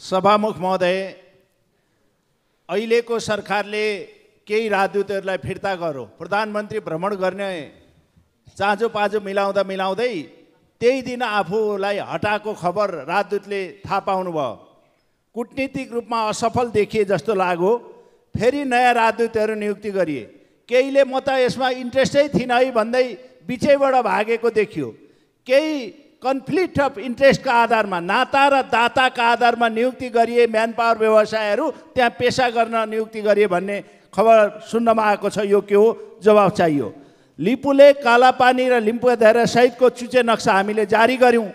सभामुख महोदय अहिलेको सरकारले केही राजदूतहरूलाई फिर्ता गरो प्रधानमन्त्री भ्रमण गर्ने चाँजो पाँजो मिलाउँदा मिलाउँदै त्यही दिन आफूलाई हटाएको खबर राजदूतले थाहा पाउनुभयो कुटनीतिक रूपमा असफल देखिए जस्तो लाग्यो फेरि नयाँ राजदूतहरू नियुक्ति गरिए केहीले म त यसमा इन्ट्रेस्टै थिइनँ है भन्दै बिचैबाट भागेको देखियो केही कन्फ्लिक्ट अफ इन्ट्रेस्टका आधारमा नाता र दाताका आधारमा नियुक्ति गरिए म्यान पावर व्यवसायहरू त्यहाँ पेसा गर्न नियुक्ति गरिए भन्ने खबर सुन्नमा आएको छ यो के हो जवाब चाहियो लिपुले कालापानी र लिम्पु सहितको चुचे नक्सा हामीले जारी गऱ्यौँ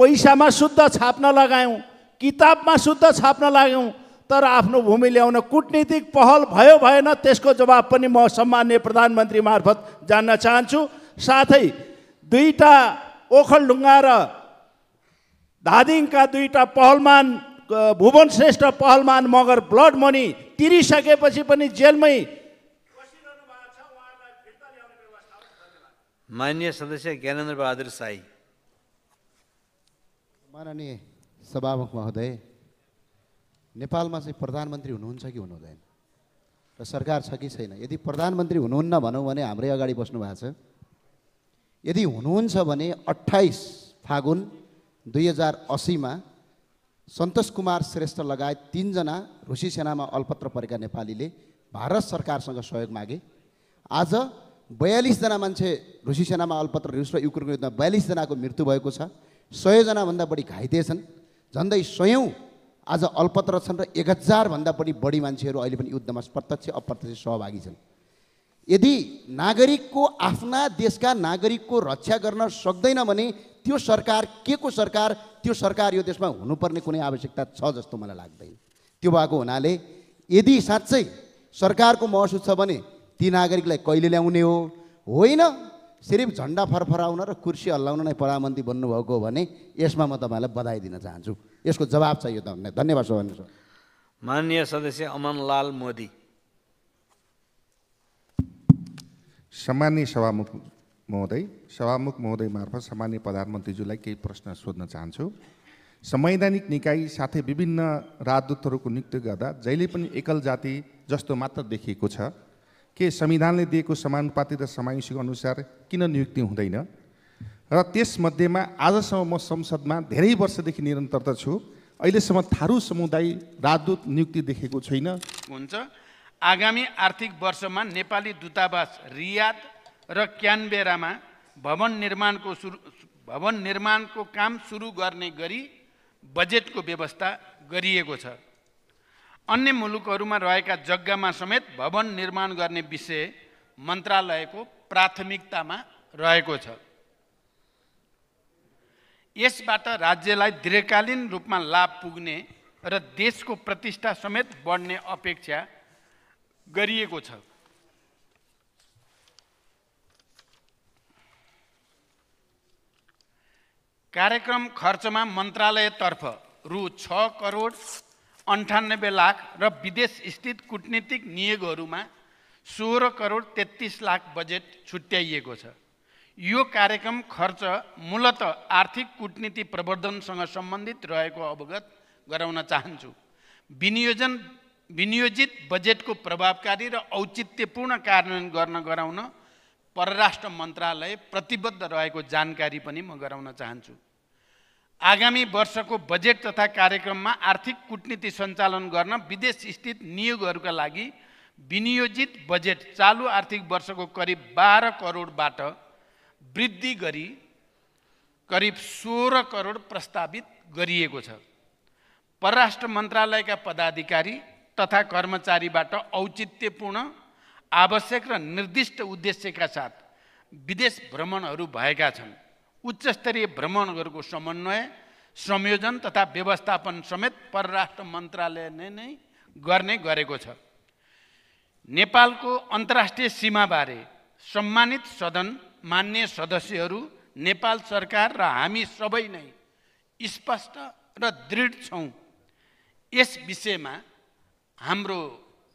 पैसामा शुद्ध छाप्न लगायौँ किताबमा शुद्ध छाप्न लाग्यौँ तर आफ्नो भूमि ल्याउन कुटनीतिक पहल भयो भएन त्यसको जवाब पनि म सम्मान्य प्रधानमन्त्री मार्फत जान्न चाहन्छु साथै दुईवटा ओखलढुङ्गा र धादिङका दुईवटा पहलमान भुवन श्रेष्ठ पहलमान मगर ब्लड मनी तिरिसकेपछि पनि जेलमै मान्य सदस्य ज्ञानेन्द्र बहादुर साई माननीय सभामुख महोदय नेपालमा चाहिँ प्रधानमन्त्री हुनुहुन्छ कि हुनुहुँदैन र सरकार छ कि छैन यदि प्रधानमन्त्री हुनुहुन्न भनौँ भने हाम्रै अगाडि बस्नु भएको छ यदि हुनुहुन्छ भने अट्ठाइस फागुन दुई हजार असीमा सन्तोष कुमार श्रेष्ठ लगायत तिनजना रुसी सेनामा अल्पत्र परेका नेपालीले भारत सरकारसँग सहयोग मागे आज बयालिसजना मान्छे रुसी सेनामा अल्पत्र रुस र युक्रेनको युद्धमा बयालिसजनाको मृत्यु भएको छ सयजनाभन्दा बढी घाइते छन् झन्डै सयौँ आज अल्पत्र छन् र एक हजारभन्दा बढी बढी मान्छेहरू अहिले पनि युद्धमा प्रत्यक्ष अप्रत्यक्ष सहभागी छन् यदि नागरिकको आफ्ना देशका नागरिकको रक्षा गर्न सक्दैन भने त्यो सरकार के को सरकार त्यो सरकार यो देशमा हुनुपर्ने कुनै आवश्यकता छ जस्तो मलाई लाग्दैन त्यो भएको हुनाले यदि साँच्चै सरकारको महसुस छ भने ती नागरिकलाई कहिले ल्याउने हो होइन सिर्फ झन्डा फरफराउन र कुर्सी हल्लाउन नै प्रधानमन्त्री बन्नुभएको हो भने यसमा म तपाईँलाई बधाई दिन चाहन्छु यसको जवाब चाहियो धन्यवाद सर माननीय सदस्य अमनलाल मोदी सामान्य सभामुख महोदय सभामुख महोदय मार्फत सामान्य प्रधानमन्त्रीज्यूलाई केही प्रश्न सोध्न चाहन्छु संवैधानिक निकाय साथै विभिन्न राजदूतहरूको नियुक्ति गर्दा जहिले पनि एकल जाति जस्तो मात्र देखिएको छ के संविधानले दिएको समानुपाति र समावेशी अनुसार किन नियुक्ति हुँदैन र त्यसमध्येमा आजसम्म म संसदमा धेरै वर्षदेखि निरन्तरता छु अहिलेसम्म थारू समुदाय राजदूत नियुक्ति देखेको छैन हुन्छ आगामी आर्थिक वर्षमा नेपाली दूतावास रियाद र क्यानबेरामा भवन निर्माणको सुरु भवन निर्माणको काम सुरु गर्ने गरी बजेटको व्यवस्था गरिएको छ अन्य मुलुकहरूमा रहेका जग्गामा समेत भवन निर्माण गर्ने विषय मन्त्रालयको प्राथमिकतामा रहेको छ यसबाट राज्यलाई दीर्घकालीन रूपमा लाभ पुग्ने र देशको प्रतिष्ठा समेत बढ्ने अपेक्षा गरिएको छ कार्यक्रम खर्चमा मन्त्रालयतर्फ रु छ करोड अन्ठानब्बे लाख र विदेश स्थित कुटनीतिक नियोगहरूमा सोह्र करोड तेत्तिस लाख बजेट छुट्याइएको छ यो कार्यक्रम खर्च मूलत आर्थिक कुटनीति प्रवर्धनसँग सम्बन्धित रहेको अवगत गराउन चाहन्छु विनियोजन विनियोजित बजेटको प्रभावकारी र औचित्यपूर्ण कार्यान्वयन गर्न गराउन परराष्ट्र मन्त्रालय प्रतिबद्ध रहेको जानकारी पनि म गराउन चाहन्छु आगामी वर्षको बजेट तथा कार्यक्रममा आर्थिक कुटनीति सञ्चालन गर्न विदेश स्थित नियोगहरूका लागि विनियोजित बजेट चालु आर्थिक वर्षको करिब बाह्र करोडबाट वृद्धि गरी करिब सोह्र करोड प्रस्तावित गरिएको छ परराष्ट्र मन्त्रालयका पदाधिकारी तथा कर्मचारीबाट औचित्यपूर्ण आवश्यक र निर्दिष्ट उद्देश्यका साथ विदेश भ्रमणहरू भएका छन् उच्चस्तरीय भ्रमणहरूको समन्वय संयोजन तथा व्यवस्थापन समेत परराष्ट्र मन्त्रालयले नै गर्ने गरेको छ नेपालको अन्तर्राष्ट्रिय सीमाबारे सम्मानित सदन मान्य सदस्यहरू नेपाल सरकार र हामी सबै नै स्पष्ट र दृढ छौँ यस विषयमा हाम्रो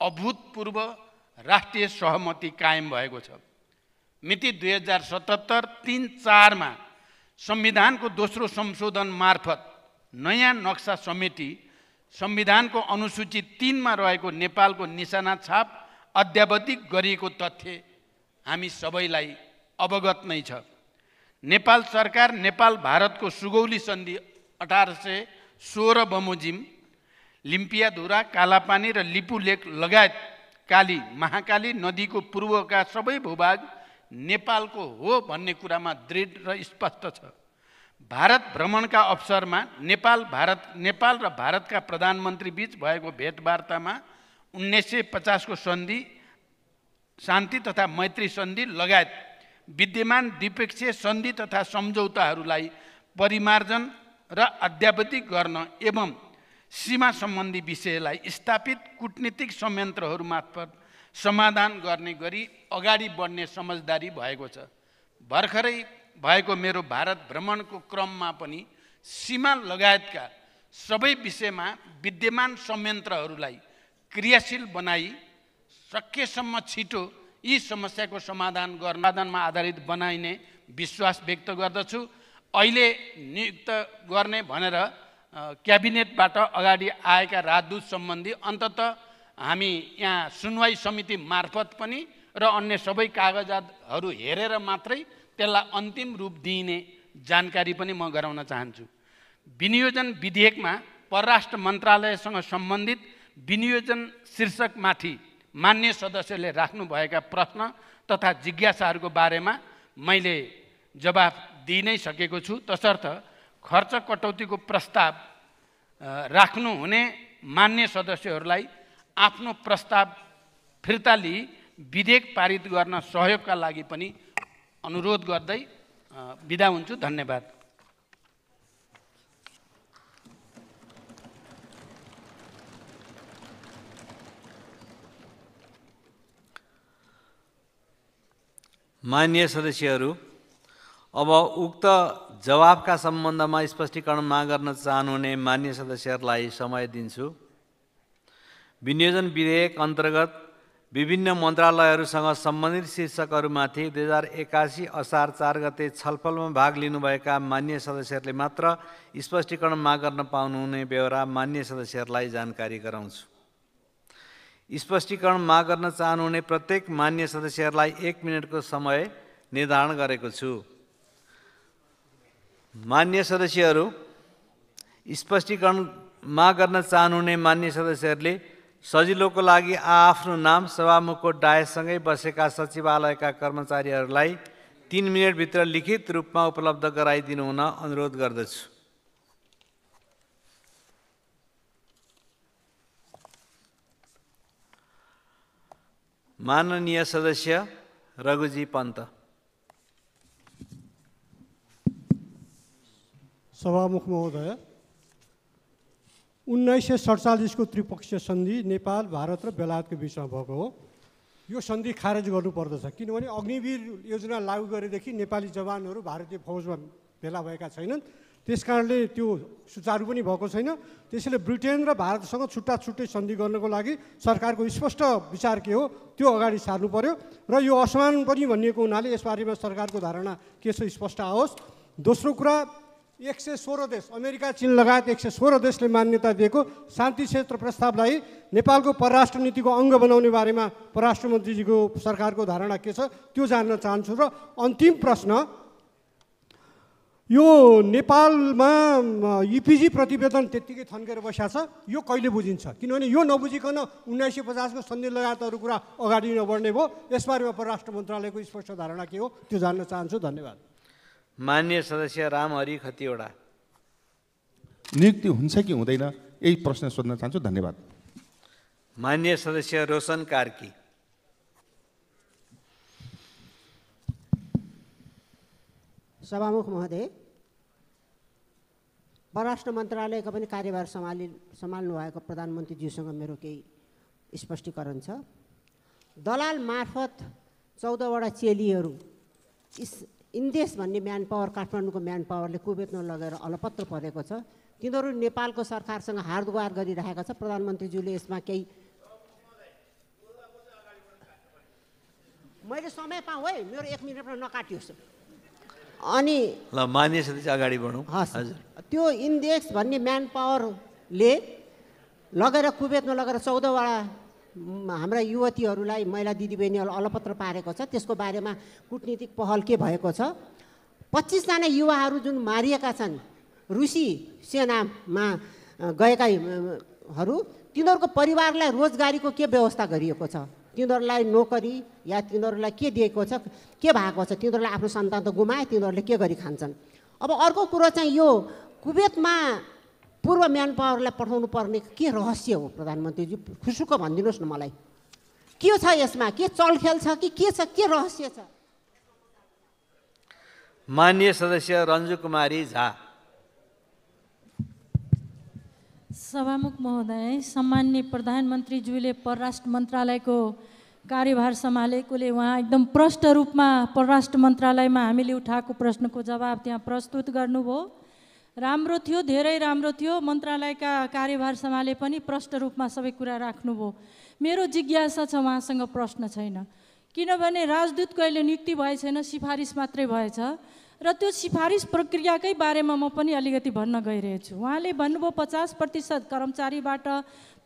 अभूतपूर्व राष्ट्रिय सहमति कायम भएको छ मिति दुई हजार सतहत्तर तिन चारमा संविधानको दोस्रो संशोधन मार्फत नयाँ नक्सा समिति संविधानको अनुसूची तिनमा रहेको नेपालको निशाना छाप अध्यावधिक गरिएको तथ्य हामी सबैलाई अवगत नै छ नेपाल सरकार नेपाल भारतको सुगौली सन्धि अठार सय सोह्र बमोजिम लिम्पियाधुरा कालापानी र लिपु लेक लगायत काली महाकाली नदीको पूर्वका सबै भूभाग नेपालको हो भन्ने कुरामा दृढ र स्पष्ट छ भारत भ्रमणका अवसरमा नेपाल भारत नेपाल र भारतका प्रधानमन्त्री बिच भएको भेटवार्तामा उन्नाइस सय पचासको सन्धि शान्ति तथा मैत्री सन्धि लगायत विद्यमान द्विपक्षीय सन्धि तथा सम्झौताहरूलाई परिमार्जन र अध्यावधिक गर्न एवं सीमा सम्बन्धी विषयलाई स्थापित कुटनीतिक संयन्त्रहरू मार्फत समाधान गर्ने गरी अगाडि बढ्ने समझदारी भएको छ भर्खरै भएको मेरो भारत भ्रमणको क्रममा पनि सीमा लगायतका सबै विषयमा विद्यमान संयन्त्रहरूलाई क्रियाशील बनाई सकेसम्म छिटो यी समस्याको समाधान गर्नमा आधारित बनाइने विश्वास व्यक्त गर्दछु अहिले नियुक्त गर्ने भनेर क्याबिनेटबाट अगाडि आएका राजदूत सम्बन्धी अन्तत हामी यहाँ सुनवाई समिति मार्फत पनि र अन्य सबै कागजातहरू हेरेर मात्रै त्यसलाई अन्तिम रूप दिइने जानकारी पनि म गराउन चाहन्छु विनियोजन विधेयकमा परराष्ट्र मन्त्रालयसँग सम्बन्धित विनियोजन शीर्षकमाथि मान्य सदस्यले राख्नुभएका प्रश्न तथा जिज्ञासाहरूको बारेमा मैले जवाफ दिइ नै सकेको छु तसर्थ खर्च कटौतीको प्रस्ताव राख्नुहुने मान्य सदस्यहरूलाई आफ्नो प्रस्ताव फिर्ता लिई विधेयक पारित गर्न सहयोगका लागि पनि अनुरोध गर्दै बिदा हुन्छु धन्यवाद मान्य सदस्यहरू अब उक्त जवाबका सम्बन्धमा स्पष्टीकरण माग गर्न चाहनुहुने मान्य सदस्यहरूलाई समय दिन्छु विनियोजन विधेयक अन्तर्गत विभिन्न मन्त्रालयहरूसँग सम्बन्धित शीर्षकहरूमाथि दुई हजार एकासी असार चार गते छलफलमा भाग लिनुभएका मान्य सदस्यहरूले मात्र स्पष्टीकरण माग गर्न पाउनुहुने बेहोरा मान्य सदस्यहरूलाई जानकारी गराउँछु स्पष्टीकरण माग गर्न चाहनुहुने प्रत्येक मान्य सदस्यहरूलाई एक मिनटको समय निर्धारण गरेको छु मान्य सदस्यहरू स्पष्टीकरण मा गर्न चाहनुहुने मान्य सदस्यहरूले सजिलोको लागि आआफ्नो नाम सभामुखको डायसँगै बसेका सचिवालयका कर्मचारीहरूलाई तिन मिनटभित्र लिखित रूपमा उपलब्ध गराइदिनु हुन अनुरोध गर्दछु माननीय सदस्य रघुजी पन्त सभामुख महोदय उन्नाइस सय सडचालिसको त्रिपक्षीय सन्धि नेपाल भारत र बेलायतको बिचमा भएको हो यो सन्धि खारेज गर्नुपर्दछ किनभने अग्निवीर योजना लागू गरेदेखि नेपाली जवानहरू भारतीय फौजमा भेला भएका छैनन् त्यस कारणले त्यो सुचारू पनि भएको छैन त्यसैले ब्रिटेन र भारतसँग छुट्टा छुट्टै सन्धि गर्नको लागि सरकारको स्पष्ट विचार के हो त्यो अगाडि सार्नु पर्यो र यो असमान पनि भनिएको हुनाले यसबारेमा सरकारको धारणा के छ स्पष्ट आओस् दोस्रो कुरा एक सय सोह्र देश अमेरिका चिन लगायत एक सय सोह्र देशले मान्यता दिएको शान्ति क्षेत्र प्रस्तावलाई नेपालको परराष्ट्र नीतिको अङ्ग बनाउने बारेमा परराष्ट्र मन्त्रीजीको सरकारको धारणा के छ त्यो जान्न चाहन्छु र अन्तिम प्रश्न यो नेपालमा इपिजी प्रतिवेदन त्यत्तिकै थन्केर बसिया छ यो कहिले बुझिन्छ किनभने यो नबुझिकन उन्नाइस सय पचासको सन्धि लगायत अरू कुरा अगाडि नबढ्ने भयो यसबारेमा परराष्ट्र मन्त्रालयको स्पष्ट धारणा के हो त्यो जान्न चाहन्छु धन्यवाद मान्य सदस्य रामहरि खतिवडा नियुक्ति हुन्छ कि हुँदैन यही प्रश्न सोध्न चाहन्छु धन्यवाद मान्य सदस्य रोशन कार्की सभामुख महोदय परराष्ट्र मन्त्रालयको पनि कार्यभार सम्हालि सम्हाल्नु भएको प्रधानमन्त्रीज्यूसँग मेरो केही स्पष्टीकरण छ दलाल मार्फत चौधवटा चेलीहरू इन्डेक्स भन्ने म्यान पावर काठमाडौँको म्यान पावरले कुवेतमा लगेर अलपत्र परेको छ तिनीहरू नेपालको सरकारसँग गुहार गरिराखेका छ प्रधानमन्त्रीज्यूले यसमा केही मैले समय पाँ है मेरो एक मिनटमा नकाटियोस् अनि अगाडि बढौँ हजुर त्यो इन्डेक्स भन्ने म्यान पावरले लगेर कुवेतमा लगेर चौधवटा हाम्रा युवतीहरूलाई महिला दिदीबहिनीहरूलाई अलपत्र पारेको छ त्यसको बारेमा कुटनीतिक पहल के भएको छ पच्चिसजना युवाहरू जुन मारिएका छन् रुसी सेनामा गएकाहरू तिनीहरूको परिवारलाई रोजगारीको के व्यवस्था गरिएको छ तिनीहरूलाई नोकरी या तिनीहरूलाई के दिएको छ के भएको छ तिनीहरूलाई आफ्नो सन्तान त गुमाए तिनीहरूले के गरी खान्छन् अब अर्को कुरो चाहिँ यो कुवेतमा पूर्व म्यान पावरलाई पठाउनु पर्ने के रहस्य हो प्रधानमन्त्रीजी खुसुक्क भनिदिनुहोस् न मलाई के छ यसमा के चलखेल छ कि के छ के रहस्य छ मान्य सदस्य रन्जु कुमारी झा सभामुख महोदय सामान्य प्रधानमन्त्रीज्यूले परराष्ट्र मन्त्रालयको कार्यभार सम्हालेकोले उहाँ एकदम प्रष्ट रूपमा परराष्ट्र मन्त्रालयमा हामीले उठाएको प्रश्नको जवाब त्यहाँ प्रस्तुत गर्नुभयो राम्रो थियो धेरै राम्रो थियो मन्त्रालयका कार्यभार सम्हाले पनि प्रष्ट रूपमा सबै कुरा राख्नुभयो मेरो जिज्ञासा छ उहाँसँग प्रश्न छैन किनभने राजदूत कहिले नियुक्ति भए छैन सिफारिस मात्रै भएछ र त्यो सिफारिस प्रक्रियाकै बारेमा म पनि अलिकति भन्न गइरहेछु उहाँले भन्नुभयो पचास प्रतिशत कर्मचारीबाट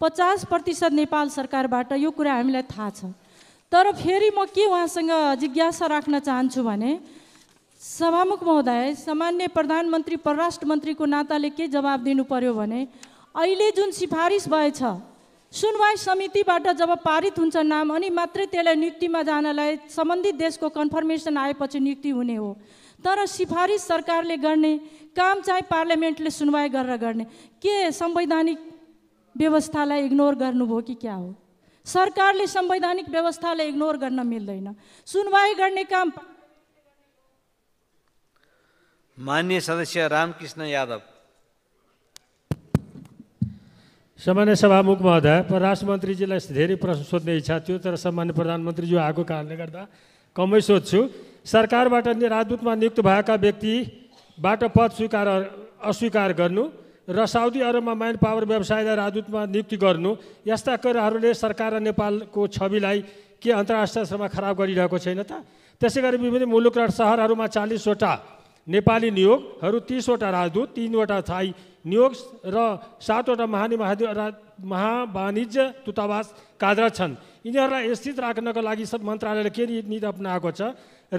पचास प्रतिशत नेपाल सरकारबाट यो कुरा हामीलाई थाहा छ तर फेरि म के उहाँसँग जिज्ञासा राख्न चाहन्छु भने सभामुख महोदय सामान्य प्रधानमन्त्री परराष्ट्र मन्त्रीको नाताले के जवाब दिनु पर्यो भने अहिले जुन सिफारिस भएछ सुनवाई समितिबाट जब पारित हुन्छ नाम अनि मात्रै त्यसलाई नियुक्तिमा जानलाई सम्बन्धित देशको कन्फर्मेसन आएपछि नियुक्ति हुने हो तर सिफारिस सरकारले गर्ने काम चाहिँ पार्लियामेन्टले सुनवाई गरेर गर्ने के संवैधानिक व्यवस्थालाई इग्नोर गर्नुभयो कि क्या हो सरकारले संवैधानिक व्यवस्थालाई इग्नोर गर्न मिल्दैन सुनवाई गर्ने काम मान्य सदस्य रामकृष्ण यादव सामान्य सभामुख महोदय परराष्ट्र मन्त्रीजीलाई धेरै प्रश्न सोध्ने इच्छा थियो तर सामान्य प्रधानमन्त्रीज्यू आएको कारणले गर्दा कमै सोध्छु सरकारबाट राजदूतमा नियुक्त भएका व्यक्तिबाट पद स्वीकार अस्वीकार गर्नु र साउदी अरबमा माइन पावर व्यवसायलाई राजदूतमा नियुक्ति गर्नु यस्ता कुराहरूले सरकार र नेपालको छविलाई के अन्तर्राष्ट्रिय स्तरमा खराब गरिरहेको छैन त त्यसै गरी विभिन्न मुलुक र सहरहरूमा चालिसवटा नेपाली नियोगहरू तिसवटा राजदूत तिनवटा थाई नियोग र सातवटा महानी महानि महावाणिज्य दूतावास काद्रा छन् यिनीहरूलाई स्थित राख्नको लागि सब मन्त्रालयले के नीति अप्नाएको छ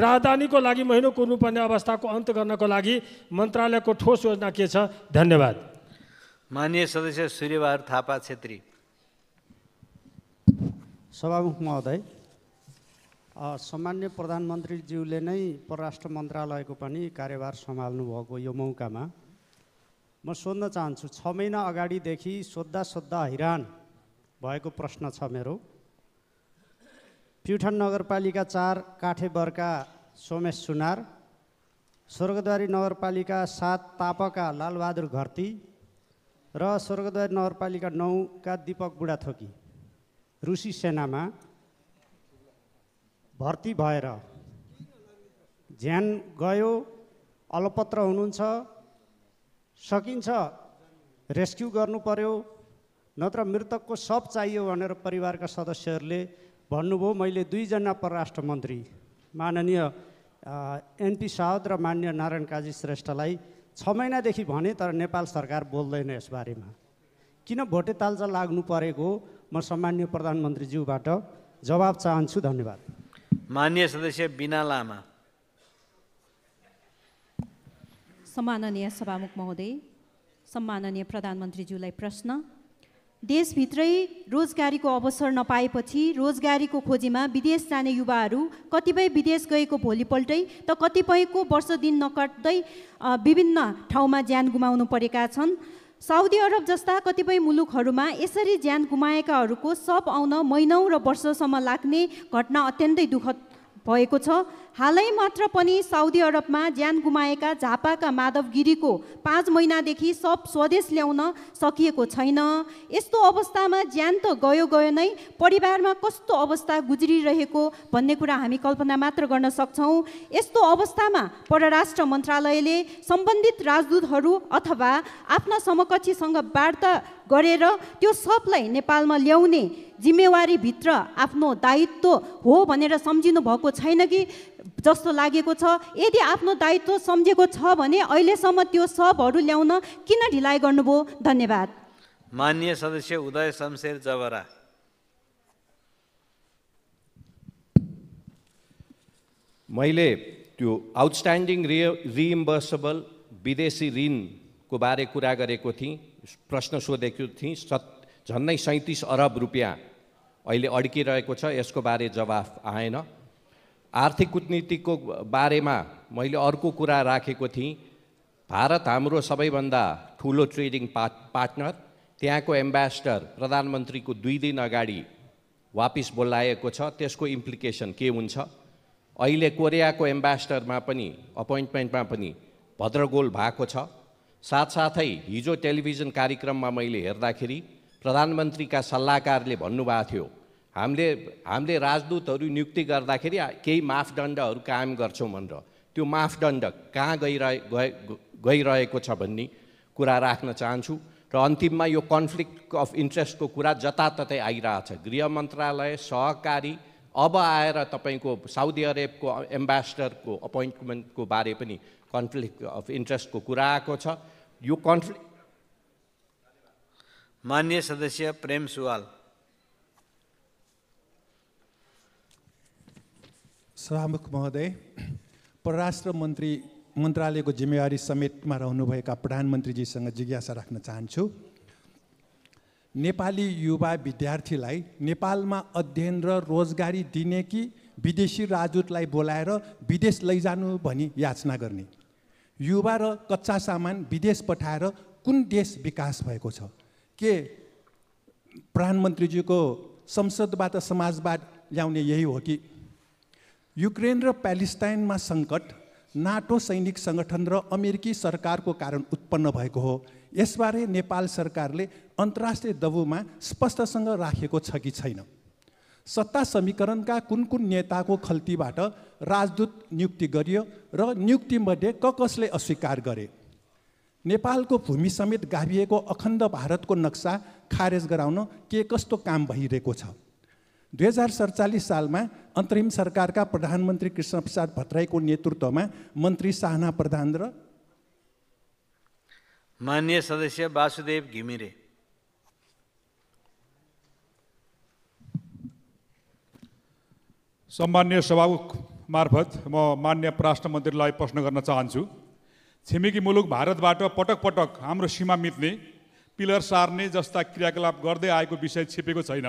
राजधानीको लागि महिनो कुर्नुपर्ने अवस्थाको अन्त गर्नको लागि मन्त्रालयको ठोस योजना के छ धन्यवाद मान्य सदस्य सूर्यबहादुर थापा छेत्री सभामुख महोदय सामान्य प्रधानमन्त्रीज्यूले नै परराष्ट्र मन्त्रालयको पनि कार्यभार सम्हाल्नु भएको यो मौकामा म सोध्न चाहन्छु छ महिना अगाडिदेखि सोद्धा सोद्धा हैरान भएको प्रश्न छ मेरो प्युठान नगरपालिका चार काठेबरका सोमेश सुनार स्वर्गद्वारी नगरपालिका सात तापका लालबहादुर घरती र स्वर्गद्वारी नगरपालिका नौका दिपक बुढाथोकी रुसी सेनामा भर्ती भएर ज्यान गयो अलपत्र हुनुहुन्छ सकिन्छ रेस्क्यु गर्नु पर्यो नत्र मृतकको सब चाहियो भनेर परिवारका सदस्यहरूले भन्नुभयो मैले दुईजना परराष्ट्र मन्त्री माननीय एनपी सावद र मान्य नारायण काजी श्रेष्ठलाई छ महिनादेखि भने तर नेपाल सरकार बोल्दैन यसबारेमा किन भोटे तालजा लाग्नु परेको म सामान्य प्रधानमन्त्रीज्यूबाट जवाब चाहन्छु धन्यवाद मान्य सदस्य बिना लामा सम्माननीय सभामुख महोदय सम्माननीय प्रधानमन्त्रीज्यूलाई प्रश्न देशभित्रै रोजगारीको अवसर नपाएपछि रोजगारीको खोजीमा विदेश जाने युवाहरू कतिपय विदेश गएको भोलिपल्टै त कतिपयको वर्ष दिन नकट्दै विभिन्न ठाउँमा ज्यान गुमाउनु परेका छन् साउदी अरब जस्ता कतिपय मुलुकहरूमा यसरी ज्यान गुमाएकाहरूको सब आउन महिनौ र वर्षसम्म लाग्ने घटना अत्यन्तै दुःखद भएको छ हालै मात्र पनि साउदी अरबमा ज्यान गुमाएका झापाका माधव गिरीको पाँच महिनादेखि सब स्वदेश ल्याउन सकिएको छैन यस्तो अवस्थामा ज्यान त गयो गयो नै परिवारमा कस्तो अवस्था गुज्रिरहेको भन्ने कुरा हामी कल्पना मात्र गर्न सक्छौँ यस्तो अवस्थामा परराष्ट्र मन्त्रालयले सम्बन्धित राजदूतहरू अथवा आफ्ना समकक्षीसँग वार्ता गरेर त्यो सबलाई नेपालमा ल्याउने जिम्मेवारीभित्र आफ्नो दायित्व हो भनेर सम्झिनु भएको छैन कि जस्तो लागेको छ यदि आफ्नो दायित्व सम्झेको छ भने अहिलेसम्म त्यो सबहरू ल्याउन किन ढिलाइ गर्नुभयो धन्यवाद मान्य सदस्य उदय शमशेर जबरा मैले त्यो आउटस्ट्यान्डिङ रि रिइम्बर्सेबल विदेशी ऋणको बारे कुरा गरेको थिएँ प्रश्न सोधेको थिएँ सत् झन्नै सैँतिस अरब रुपियाँ अहिले अड्किरहेको छ यसको बारे जवाफ आएन आर्थिक कुटनीतिको बारेमा मैले अर्को कुरा राखेको थिएँ भारत हाम्रो सबैभन्दा ठुलो ट्रेडिङ पा पार्टनर त्यहाँको एम्बेसडर प्रधानमन्त्रीको दुई दिन अगाडि वापिस बोलाएको छ त्यसको इम्प्लिकेसन के हुन्छ अहिले कोरियाको एम्बेसडरमा पनि अपोइन्टमेन्टमा पनि भद्रगोल भएको छ साथसाथै हिजो टेलिभिजन कार्यक्रममा मैले हेर्दाखेरि प्रधानमन्त्रीका सल्लाहकारले भन्नुभएको थियो हामीले हामीले राजदूतहरू नियुक्ति गर्दाखेरि केही मापदण्डहरू कायम गर्छौँ भनेर त्यो मापदण्ड कहाँ गइरहे गए गइरहेको छ भन्ने कुरा राख्न चाहन्छु र अन्तिममा यो कन्फ्लिक्ट अफ इन्ट्रेस्टको कुरा जताततै आइरहेछ गृह मन्त्रालय सहकारी अब आएर तपाईँको साउदी अरेबको एम्बेसडरको अपोइन्टमेन्टको बारे पनि कन्फ्लिक्ट अफ इन्ट्रेस्टको कुरा आएको छ यो कन्फ्लिक्ट मान्य सदस्य प्रेम सुवाल सभामुख महोदय परराष्ट्र मन्त्री मन्त्रालयको जिम्मेवारी समेतमा रहनुभएका प्रधानमन्त्रीजीसँग जिज्ञासा राख्न चाहन्छु नेपाली युवा विद्यार्थीलाई नेपालमा अध्ययन र रोजगारी दिने कि विदेशी राजदूतलाई बोलाएर विदेश लैजानु भनी याचना गर्ने युवा र कच्चा सामान विदेश पठाएर कुन देश विकास भएको छ के प्रधानमन्त्रीजीको संसदबाट समाजवाद ल्याउने यही हो कि युक्रेन र प्यालेस्टाइनमा सङ्कट नाटो सैनिक सङ्गठन र अमेरिकी सरकारको कारण उत्पन्न भएको हो यसबारे नेपाल सरकारले अन्तर्राष्ट्रिय दबुमा स्पष्टसँग राखेको छ कि छैन सत्ता समीकरणका कुन कुन नेताको खल्तीबाट राजदूत नियुक्ति गरियो र नियुक्तिमध्ये क कसले अस्वीकार गरे नेपालको भूमि समेत गाभिएको अखण्ड भारतको नक्सा खारेज गराउन के कस्तो काम भइरहेको छ दुई हजार सडचालिस सालमा अन्तरिम सरकारका प्रधानमन्त्री कृष्ण प्रसाद भट्टराईको नेतृत्वमा मन्त्री साहना प्रधान र मान्य सदस्य वासुदेव घिमिरे सम्मान्य सभामुख मार्फत म मा मान्य परराष्ट्र मन्त्रीलाई प्रश्न गर्न चाहन्छु छिमेकी मुलुक भारतबाट पटक पटक हाम्रो सीमा मित्ने पिलर सार्ने जस्ता क्रियाकलाप गर्दै आएको विषय छिपेको छैन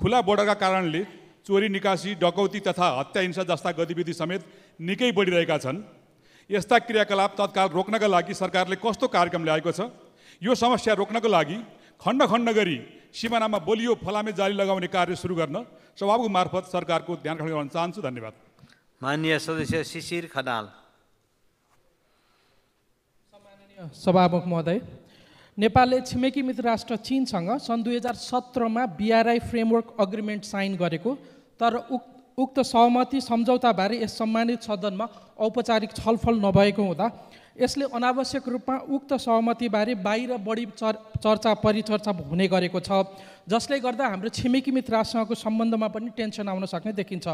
खुला बोर्डरका कारणले चोरी निकासी डकौती तथा हत्या हिंसा जस्ता गतिविधि समेत निकै बढिरहेका छन् यस्ता क्रियाकलाप तत्काल रोक्नका लागि सरकारले कस्तो कार्यक्रम ल्याएको छ यो समस्या रोक्नको लागि खण्ड खण्ड गरी सिमानामा बोलियो फलामे जाली लगाउने कार्य सुरु गर्न सभामुख मार्फत सरकारको ध्यान गर्न चाहन्छु धन्यवाद माननीय सदस्य शिशिर खनाल सभामुख महोदय नेपालले छिमेकी मित्र राष्ट्र चिनसँग सन् दुई हजार सत्रमा बिआरआई फ्रेमवर्क अग्रिमेन्ट साइन गरेको तर उक्त उक्त सहमति सम्झौताबारे यस सम्मानित सदनमा औपचारिक छलफल नभएको हुँदा यसले अनावश्यक रूपमा उक्त सहमतिबारे बाहिर बढी चर चर्चा परिचर्चा हुने गरेको छ जसले गर्दा हाम्रो छिमेकी मित्र राष्ट्रसँगको सम्बन्धमा पनि टेन्सन आउन सक्ने देखिन्छ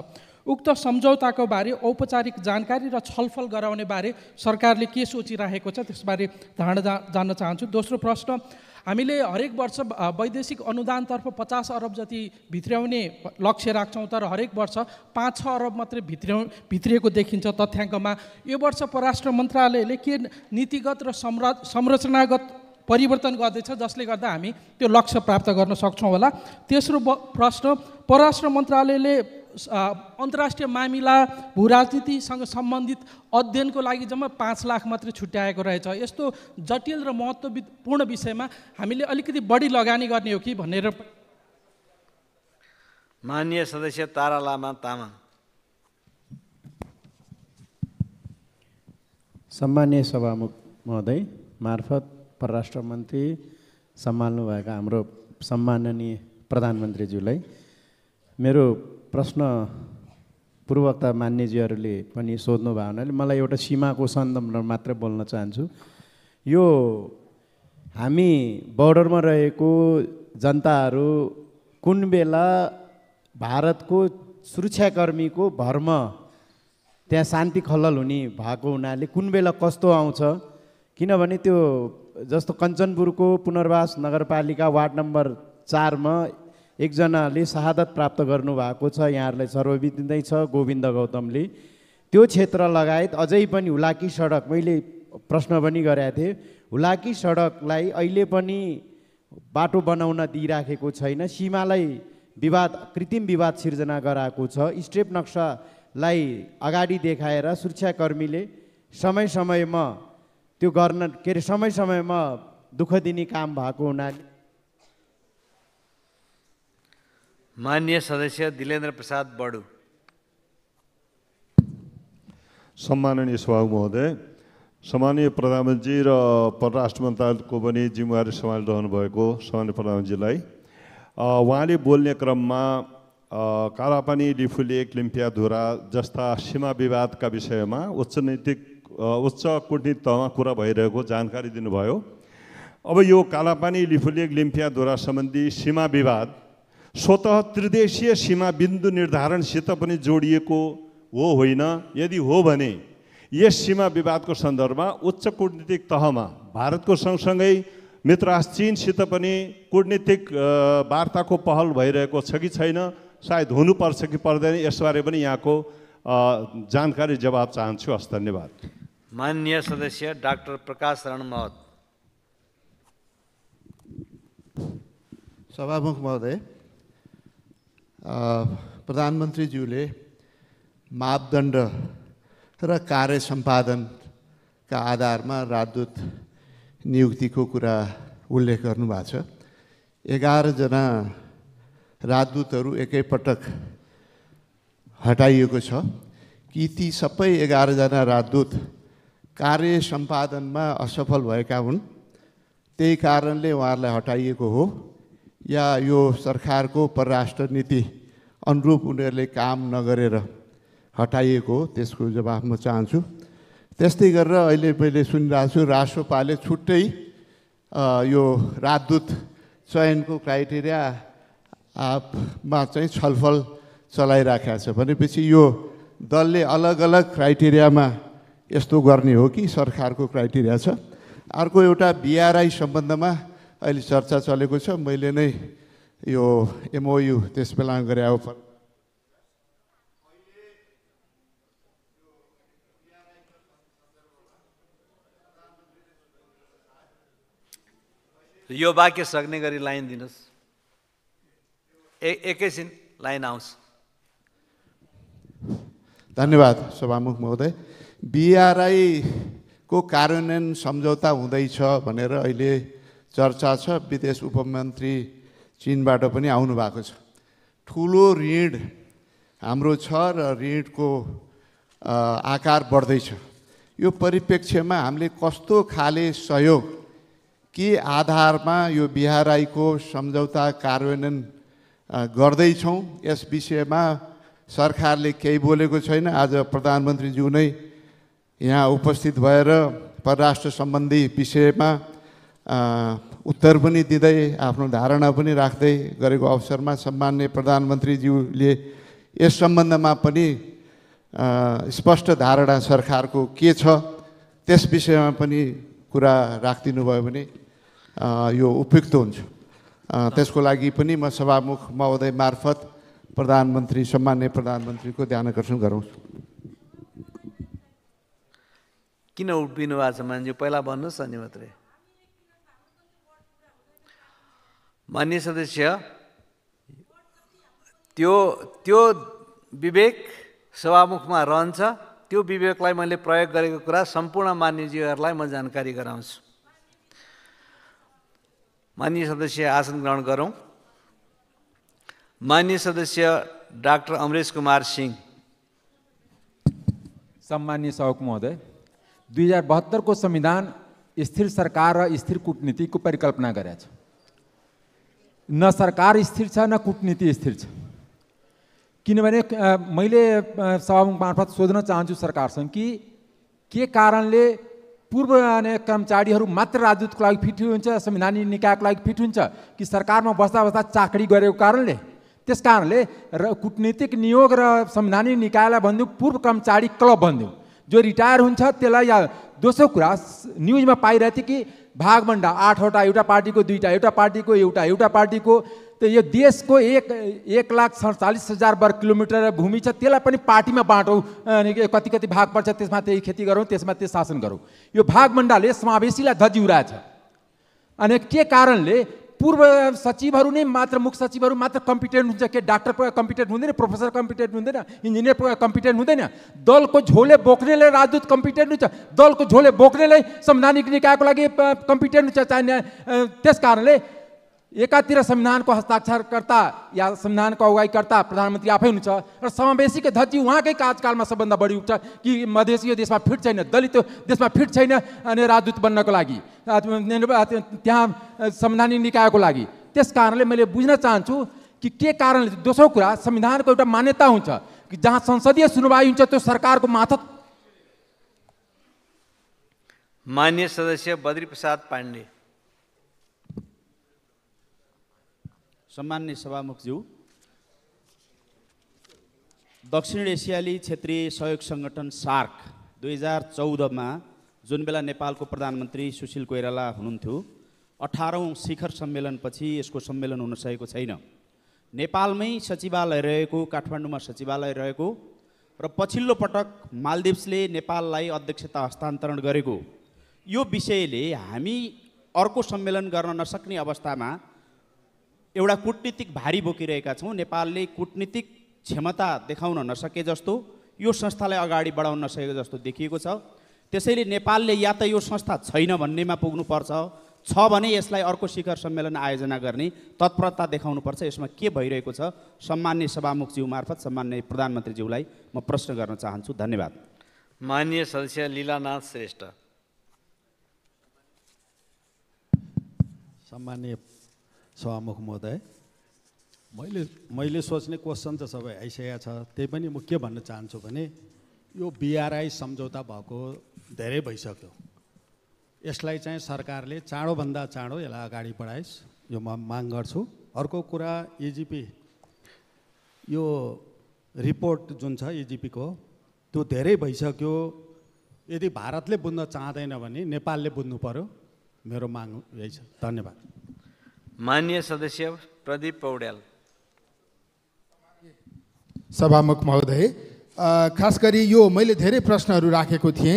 उक्त सम्झौताको बारे औपचारिक जानकारी र छलफल गराउने बारे सरकारले के सोचिराखेको छ त्यसबारे धारणा जान्न चाहन्छु दोस्रो प्रश्न हामीले हरेक वर्ष वैदेशिक अनुदानतर्फ पचास अरब जति भित्र्याउने लक्ष्य राख्छौँ तर हरेक वर्ष पाँच छ अरब मात्रै भित्र्याउ भित्रिएको देखिन्छ तथ्याङ्कमा यो वर्ष परराष्ट्र मन्त्रालयले के नीतिगत र संर संरचनागत परिवर्तन गर्दैछ जसले गर्दा हामी त्यो लक्ष्य प्राप्त गर्न सक्छौँ होला तेस्रो प्रश्न परराष्ट्र मन्त्रालयले अन्तर्राष्ट्रिय मामिला भूराजनीतिसँग सम्बन्धित अध्ययनको लागि जम्मा पाँच लाख मात्रै छुट्याएको रहेछ यस्तो जटिल र महत्त्वपूर्ण विषयमा हामीले अलिकति बढी लगानी गर्ने हो कि भनेर मान्य सदस्य तारा लामा तामाङ सम्मान्य सभामुख महोदय मार्फत परराष्ट्र मन्त्री सम्हाल्नुभएका हाम्रो सम्माननीय प्रधानमन्त्रीज्यूलाई मेरो प्रश्न पूर्वक्ता मान्यजीहरूले पनि सोध्नु भएको हुनाले मलाई एउटा सीमाको सन्दर्भमा मात्र बोल्न चाहन्छु यो हामी बोर्डरमा रहेको जनताहरू कुन बेला भारतको सुरक्षाकर्मीको भर्म त्यहाँ शान्ति खल्लल हुने भएको हुनाले कुन बेला कस्तो आउँछ किनभने त्यो जस्तो कञ्चनपुरको पुनर्वास नगरपालिका वार्ड नम्बर चारमा एकजनाले शहादत प्राप्त गर्नुभएको छ यहाँहरूलाई सर्वविदिनै छ गोविन्द गौतमले त्यो क्षेत्र लगायत अझै पनि हुलाकी सडक मैले प्रश्न पनि गरेका थिएँ हुलाकी सडकलाई अहिले पनि बाटो बनाउन दिइराखेको छैन सीमालाई विवाद कृत्रिम विवाद सिर्जना गराएको छ स्ट्रेप नक्सालाई अगाडि देखाएर सुरक्षाकर्मीले समय समयमा त्यो गर्न के अरे समय समयमा दुःख दिने काम भएको हुनाले मान्य सदस्य दिलेन्द्र प्रसाद बडु सम्माननीय सभा महोदय सामान्य प्रधानमन्त्री र परराष्ट्र मन्त्रालयको पनि जिम्मेवारी सम्हालिरहनु भएको सामान्य प्रधानमन्त्रीलाई उहाँले बोल्ने क्रममा कालापानी डिफुलेक लिम्पियाधुरा जस्ता सीमा विवादका विषयमा उच्च नैतिक उच्च कुटनीतिक तहमा कुरा भइरहेको जानकारी दिनुभयो अब यो कालापानी लिफुलेक लिम्पियाधुरा सम्बन्धी सीमा विवाद स्वतः त्रिदेशीय सीमा बिन्दु निर्धारणसित पनि जोडिएको हो होइन यदि हो भने यस सीमा विवादको सन्दर्भमा उच्च कुटनीतिक तहमा भारतको सँगसँगै मित्रास चिनसित पनि कुटनीतिक वार्ताको पहल भइरहेको छ कि छैन सायद हुनुपर्छ कि पर्दैन यसबारे पनि यहाँको जानकारी जवाब चाहन्छु हस् धन्यवाद मान्य सदस्य डाक्टर प्रकाश शरण महत सभामुख महोदय प्रधानमन्त्रीज्यूले मापदण्ड र कार्य सम्पादनका आधारमा राजदूत नियुक्तिको कुरा उल्लेख गर्नुभएको छ एघारजना राजदूतहरू एकैपटक हटाइएको छ कि ती सबै एघारजना राजदूत कार्य सम्पादनमा असफल भएका हुन् त्यही कारणले उहाँहरूलाई हटाइएको हो या यो सरकारको परराष्ट्र नीति अनुरूप उनीहरूले काम नगरेर हटाइएको त्यसको जवाब म चाहन्छु त्यस्तै गरेर अहिले मैले सुनिरहेको छु राष्ट्रपाले छुट्टै यो राजदूत चयनको क्राइटेरिया क्राइटेरियामा चाहिँ छलफल चलाइराखेको छ भनेपछि यो दलले अलग अलग क्राइटेरियामा यस्तो गर्ने हो कि सरकारको क्राइटेरिया छ अर्को एउटा बिआरआई सम्बन्धमा अहिले चर्चा चलेको छ मैले नै यो एमओयु त्यस बेला गरे अब यो वाक्य सक्ने गरी लाइन दिनुहोस् ए एकैछिन लाइन आउँछ धन्यवाद सभामुख महोदय बिआरआईको कार्यान्वयन सम्झौता हुँदैछ भनेर अहिले चर्चा छ विदेश उपमन्त्री चिनबाट पनि आउनुभएको छ ठुलो ऋण हाम्रो छ र ऋणको आकार बढ्दैछ यो परिप्रेक्ष्यमा हामीले कस्तो खाले सहयोग के आधारमा यो बिहाराईको सम्झौता कार्यान्वयन गर्दैछौँ यस विषयमा सरकारले केही बोलेको छैन आज प्रधानमन्त्रीज्यू नै यहाँ उपस्थित भएर परराष्ट्र सम्बन्धी विषयमा उत्तर पनि दिँदै आफ्नो धारणा पनि राख्दै गरेको अवसरमा सम्मान्य प्रधानमन्त्रीज्यूले यस सम्बन्धमा पनि स्पष्ट धारणा सरकारको के छ त्यस विषयमा पनि कुरा राखिदिनु भयो भने यो उपयुक्त हुन्छ त्यसको लागि पनि म सभामुख महोदय मार्फत प्रधानमन्त्री सम्मान्य प्रधानमन्त्रीको ध्यान आकर्षण गराउँछु किन उभिनु भएको छ मान्छे पहिला भन्नुहोस् अनि मात्रै मान्य सदस्य त्यो त्यो विवेक सभामुखमा रहन्छ त्यो विवेकलाई मैले प्रयोग गरेको कुरा सम्पूर्ण मान्यजीहरूलाई म जानकारी गराउँछु मान्य सदस्य आसन ग्रहण गरौँ मान्य सदस्य डाक्टर अमरेश कुमार सिंह सम्मान्य सहक महोदय दुई हजार बहत्तरको संविधान स्थिर सरकार र स्थिर कुटनीतिको परिकल्पना गरेछ न सरकार स्थिर छ न कुटनीति स्थिर छ किनभने मैले सभामुख मार्फत सोध्न चाहन्छु सरकारसँग कि के कारणले पूर्व कर्मचारीहरू मात्र राजदूतको लागि फिट हुन्छ संविधानिक निकायको लागि फिट हुन्छ कि सरकारमा बस्दा बस्दा चाकरी गरेको कारणले त्यस कारणले र कुटनीतिक नियोग र संविधानिक निकायलाई भनिदिउँ पूर्व कर्मचारी क्लब भनिदिउँ जो रिटायर हुन्छ त्यसलाई या दोस्रो कुरा न्युजमा पाइरहेको थियो कि भागभन्डा आठवटा एउटा पार्टीको दुईवटा एउटा पार्टीको एउटा एउटा पार्टीको त यो देशको एक एक लाख सडचालिस हजार वर्ग किलोमिटर भूमि छ त्यसलाई पनि पार्टीमा बाँटौँ कति कति भाग पर्छ त्यसमा त्यही खेती गरौँ त्यसमा त्यही शासन गरौँ यो भागभन्डाले समावेशीलाई धजिउरा छ अनि के कारणले पूर्व सचिवहरू नै मात्र मुख सचिवहरू मात्र कम्पिटेन्ट हुन्छ के डाक्टर कम्पिटेन्ट हुँदैन प्रोफेसर कम्पिटेन्ट हुँदैन इन्जिनियर कम्पिटेन्ट हुँदैन दलको झोले बोक्नेलाई राजदूत कम्पिटेन्ट हुन्छ दलको झोले बोक्नेलाई संवैधानिक निकायको लागि कम्पिटेन्ट हुन्छ चाहिने त्यस कारणले एकातिर संविधानको हस्ताक्षरकर्ता या संविधानको अगुवाईकर्ता प्रधानमन्त्री आफै हुनुहुन्छ र समावेशीको धरती उहाँकै कार्यकालमा सबभन्दा बढी उठ्छ कि मधेसी देशमा फिट छैन दलित देशमा फिट छैन अनि राजदूत बन्नको लागि त्यहाँ संवैधानिक निकायको लागि त्यस कारणले मैले बुझ्न चाहन्छु कि के कारणले दोस्रो कुरा संविधानको एउटा मान्यता हुन्छ कि जहाँ संसदीय सुनवाई हुन्छ त्यो सरकारको माथत मान्य सदस्य बद्री प्रसाद पाण्डे सम्मान्य सभामुखज्यू दक्षिण एसियाली क्षेत्रीय सहयोग सङ्गठन सार्क दुई हजार चौधमा जुन बेला नेपालको प्रधानमन्त्री सुशील कोइराला हुनुहुन्थ्यो अठारौँ शिखर सम्मेलनपछि यसको सम्मेलन हुन सकेको छैन नेपालमै सचिवालय रहेको काठमाडौँमा सचिवालय रहेको र पछिल्लो पटक मालदिप्सले नेपाललाई अध्यक्षता हस्तान्तरण गरेको यो विषयले हामी अर्को सम्मेलन गर्न नसक्ने अवस्थामा एउटा कुटनीतिक भारी बोकिरहेका छौँ नेपालले कुटनीतिक क्षमता देखाउन नसके जस्तो यो संस्थालाई अगाडि बढाउन नसकेको जस्तो देखिएको छ त्यसैले नेपालले या त यो संस्था छैन भन्नेमा पुग्नुपर्छ छ भने यसलाई अर्को शिखर सम्मेलन आयोजना गर्ने तत्परता देखाउनुपर्छ यसमा के भइरहेको छ सम्मान्य सभामुखज्यू मार्फत सम्मान्य प्रधानमन्त्रीज्यूलाई म प्रश्न गर्न चाहन्छु धन्यवाद मान्य सदस्य लीलानाथ श्रेष्ठ सम्मान्य सभामुख महोदय मैले मैले सोच्ने क्वेसन त सबै आइसकेको छ त्यही पनि म के भन्न चाहन्छु भने यो बिआरआई सम्झौता भएको धेरै भइसक्यो यसलाई चाहिँ सरकारले चाँडोभन्दा चाँडो यसलाई अगाडि बढाइस् यो म माग गर्छु अर्को कुरा एजिपी e यो रिपोर्ट जुन छ एजिपीको e त्यो धेरै भइसक्यो यदि भारतले बुझ्न चाहँदैन भने नेपालले बुझ्नु पऱ्यो मेरो माग यही छ धन्यवाद मान्य सदस्य प्रदीप पौड्याल सभामुख महोदय खास गरी यो मैले धेरै प्रश्नहरू राखेको थिएँ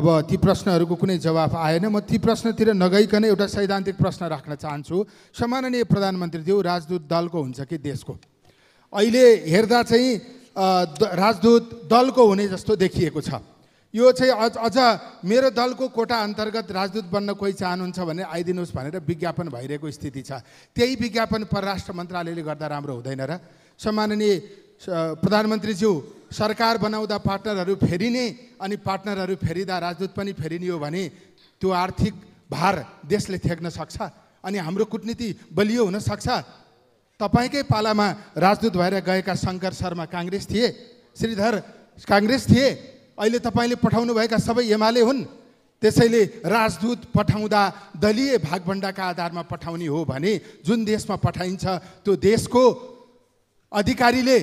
अब ती प्रश्नहरूको कुनै जवाफ आएन म ती प्रश्नतिर नगइकन एउटा सैद्धान्तिक प्रश्न राख्न चाहन्छु सम्माननीय प्रधानमन्त्रीज्यू राजदूत दलको हुन्छ कि देशको अहिले हेर्दा चाहिँ राजदूत दलको हुने जस्तो देखिएको छ यो चाहिँ अझ अझ मेरो दलको कोटा अन्तर्गत राजदूत बन्न कोही चाहनुहुन्छ भने आइदिनुहोस् भनेर विज्ञापन भइरहेको स्थिति छ त्यही विज्ञापन परराष्ट्र मन्त्रालयले गर्दा राम्रो हुँदैन र सम्माननीय प्रधानमन्त्रीज्यू सरकार बनाउँदा पार्टनरहरू फेरिने अनि पार्टनरहरू फेरिँदा राजदूत पनि फेरिनियो हो भने त्यो आर्थिक भार देशले थ्याक्न सक्छ अनि हाम्रो कुटनीति बलियो हुनसक्छ तपाईँकै पालामा राजदूत भएर गएका शङ्कर शर्मा काङ्ग्रेस थिए श्रीधर काङ्ग्रेस थिए अहिले तपाईँले पठाउनुभएका सबै एमाले हुन् त्यसैले राजदूत पठाउँदा दलीय भागभण्डाका आधारमा पठाउने हो भने जुन देशमा पठाइन्छ त्यो देशको अधिकारीले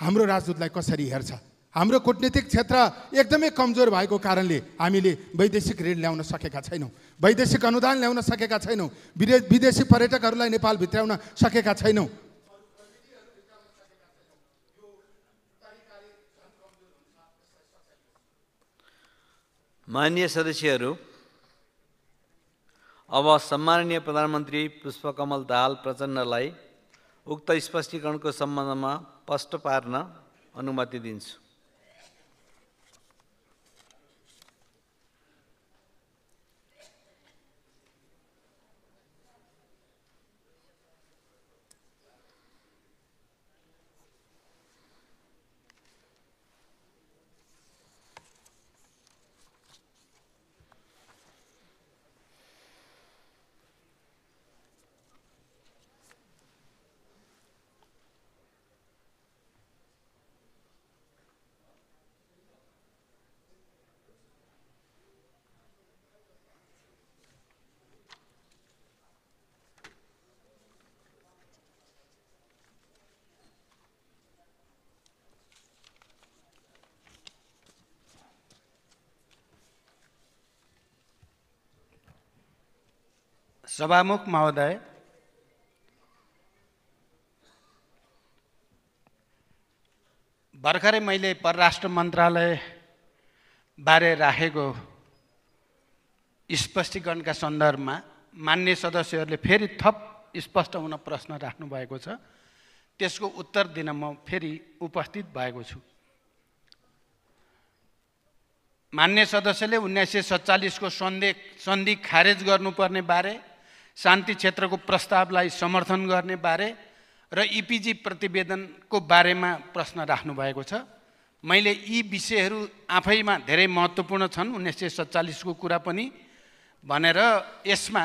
हाम्रो राजदूतलाई कसरी हेर्छ हाम्रो कुटनीतिक क्षेत्र एकदमै कमजोर भएको कारणले हामीले वैदेशिक ऋण ल्याउन सकेका छैनौँ वैदेशिक अनुदान ल्याउन सकेका छैनौँ विदेशी पर्यटकहरूलाई नेपाल भित्राउन सकेका छैनौँ मान्य सदस्यहरू अब सम्माननीय प्रधानमन्त्री पुष्पकमल दाहाल प्रचण्डलाई उक्त स्पष्टीकरणको सम्बन्धमा प्रष्ट पार्न अनुमति दिन्छु सभामुख महोदय भर्खरै मैले परराष्ट्र मन्त्रालय बारे राखेको स्पष्टीकरणका सन्दर्भमा मान्य सदस्यहरूले फेरि थप स्पष्ट हुन प्रश्न राख्नुभएको छ त्यसको उत्तर दिन म फेरि उपस्थित भएको छु मान्य सदस्यले उन्नाइस सय सत्तालिसको सन्धि सन्धि खारेज गर्नुपर्ने बारे शान्ति क्षेत्रको प्रस्तावलाई समर्थन गर्ने बारे र इपिजी प्रतिवेदनको बारेमा प्रश्न राख्नुभएको छ मैले यी विषयहरू आफैमा धेरै महत्त्वपूर्ण छन् उन्नाइस सय सत्तालिसको कुरा पनि भनेर यसमा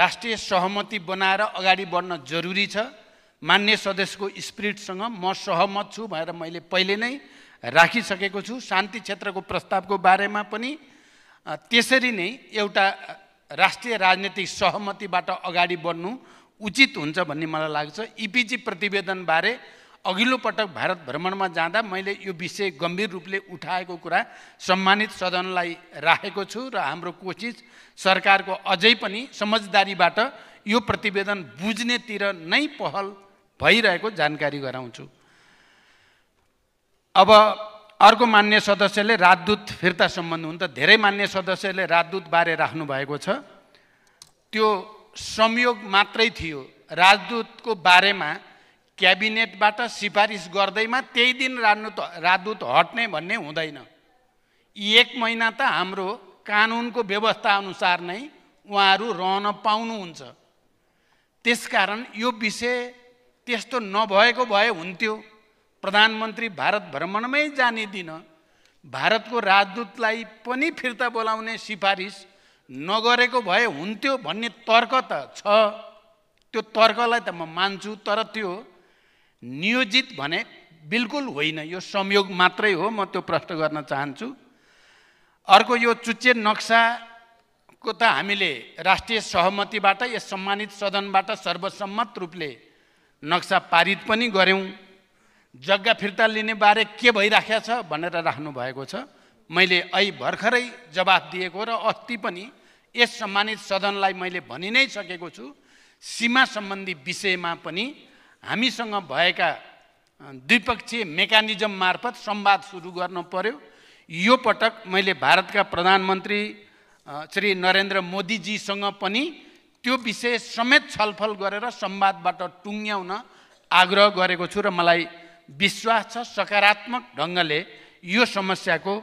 राष्ट्रिय सहमति बनाएर अगाडि बढ्न जरुरी छ मान्य सदस्यको स्पिरिटसँग म सहमत छु भनेर मैले पहिले नै राखिसकेको छु शान्ति क्षेत्रको प्रस्तावको बारेमा पनि त्यसरी नै एउटा राष्ट्रिय राजनीतिक सहमतिबाट अगाडि बढ्नु उचित हुन्छ भन्ने मलाई लाग्छ इपिजी प्रतिवेदनबारे अघिल्लो पटक भारत भ्रमणमा जाँदा मैले यो विषय गम्भीर रूपले उठाएको कुरा सम्मानित सदनलाई राखेको छु र हाम्रो कोसिस सरकारको अझै पनि समझदारीबाट यो प्रतिवेदन बुझ्नेतिर नै पहल भइरहेको जानकारी गराउँछु अब अर्को मान्य सदस्यले राजदूत फिर्ता सम्बन्ध हुन त धेरै मान्य सदस्यले राजदूतबारे भएको छ त्यो संयोग मात्रै थियो राजदूतको बारेमा क्याबिनेटबाट सिफारिस गर्दैमा त्यही दिन राजदूत राजदूत हट्ने भन्ने हुँदैन एक महिना त हाम्रो कानुनको अनुसार नै उहाँहरू रहन पाउनुहुन्छ त्यसकारण यो विषय त्यस्तो नभएको भए हुन्थ्यो प्रधानमन्त्री भारत भ्रमणमै जाने दिन भारतको राजदूतलाई पनि फिर्ता बोलाउने सिफारिस नगरेको भए हुन्थ्यो भन्ने तर्क त छ त्यो तर्कलाई त म मान्छु तर त्यो नियोजित भने बिल्कुल होइन यो संयोग मात्रै हो म त्यो प्रश्न गर्न चाहन्छु अर्को यो चुच्चे नक्साको त हामीले राष्ट्रिय सहमतिबाट यस सम्मानित सदनबाट सर्वसम्मत रूपले नक्सा पारित पनि गऱ्यौँ जग्गा फिर्ता लिने बारे के भइराखेको छ भनेर राख्नुभएको छ मैले ऐ भर्खरै जवाफ दिएको र अस्ति पनि यस सम्मानित सदनलाई मैले भनि नै सकेको छु सीमा सम्बन्धी विषयमा पनि हामीसँग भएका द्विपक्षीय मेकानिजम मार्फत संवाद सुरु गर्नु पर्यो यो पटक मैले भारतका प्रधानमन्त्री श्री नरेन्द्र मोदीजीसँग पनि त्यो विषय समेत छलफल गरेर संवादबाट टुङ्ग्याउन आग्रह गरेको छु र मलाई विश्वास छ सकारात्मक ढङ्गले यो समस्याको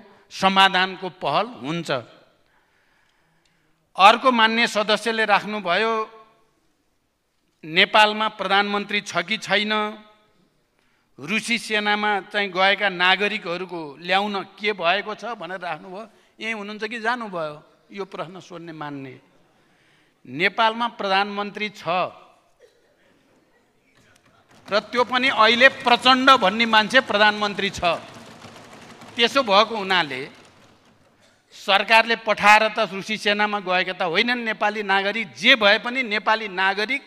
समाधानको पहल हुन्छ अर्को मान्य सदस्यले राख्नुभयो नेपालमा प्रधानमन्त्री छ कि छैन रुसी सेनामा चाहिँ गएका नागरिकहरूको ल्याउन के भएको छ भनेर राख्नुभयो यहीँ हुनुहुन्छ कि जानुभयो यो प्रश्न सोध्ने मान्ने नेपालमा प्रधानमन्त्री छ र त्यो पनि अहिले प्रचण्ड भन्ने मान्छे प्रधानमन्त्री छ त्यसो भएको हुनाले सरकारले पठाएर त रुसी सेनामा गएका त होइनन् नेपाली नागरिक जे भए पनि नेपाली नागरिक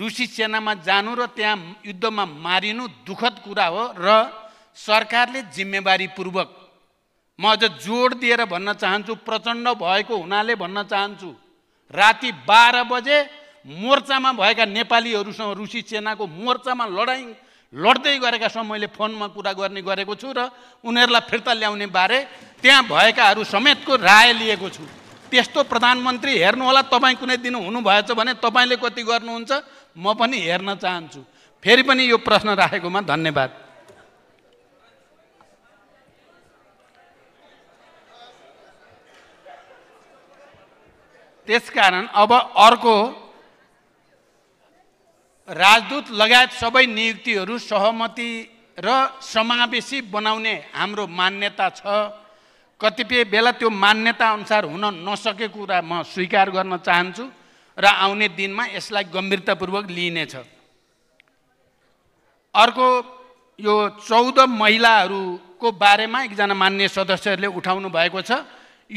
रुसी सेनामा जानु र त्यहाँ युद्धमा मारिनु दुःखद कुरा हो र सरकारले जिम्मेवारीपूर्वक म अझ जोड दिएर भन्न चाहन्छु प्रचण्ड भएको हुनाले भन्न चाहन्छु राति बाह्र बजे मोर्चामा भएका नेपालीहरूसँग रुसी सेनाको मोर्चामा लडाइँ लड्दै गरेकासँग मैले फोनमा कुरा गर्ने गरेको छु र उनीहरूलाई फिर्ता ल्याउने बारे त्यहाँ भएकाहरू समेतको राय लिएको छु त्यस्तो प्रधानमन्त्री हेर्नुहोला तपाईँ कुनै दिन हुनुभएछ भने तपाईँले कति गर्नुहुन्छ म पनि हेर्न चाहन्छु फेरि पनि यो प्रश्न राखेकोमा धन्यवाद त्यसकारण अब अर्को राजदूत लगायत सबै नियुक्तिहरू सहमति र समावेशी बनाउने हाम्रो मान्यता छ कतिपय बेला त्यो मान्यताअनुसार हुन नसकेको कुरा म स्वीकार गर्न चाहन्छु र आउने दिनमा यसलाई गम्भीरतापूर्वक लिइनेछ अर्को यो चौध महिलाहरूको बारेमा एकजना मान्य सदस्यहरूले उठाउनु भएको छ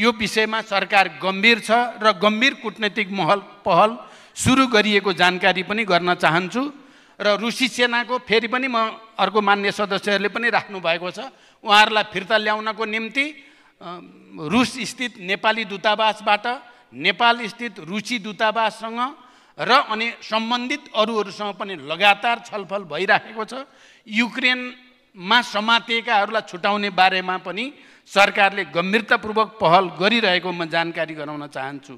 यो विषयमा सरकार गम्भीर छ र गम्भीर कुटनैतिक महल पहल सुरु गरिएको जानकारी पनि गर्न चाहन्छु र रुसी सेनाको फेरि पनि म अर्को मान्य सदस्यहरूले पनि राख्नु भएको छ उहाँहरूलाई फिर्ता ल्याउनको निम्ति रुस स्थित नेपाली दूतावासबाट नेपाल स्थित रुसी दूतावाससँग र अनि सम्बन्धित अरूहरूसँग पनि लगातार छलफल भइराखेको छ युक्रेनमा समातिएकाहरूलाई छुटाउने बारेमा पनि सरकारले गम्भीरतापूर्वक पहल गरिरहेको म जानकारी गराउन चाहन्छु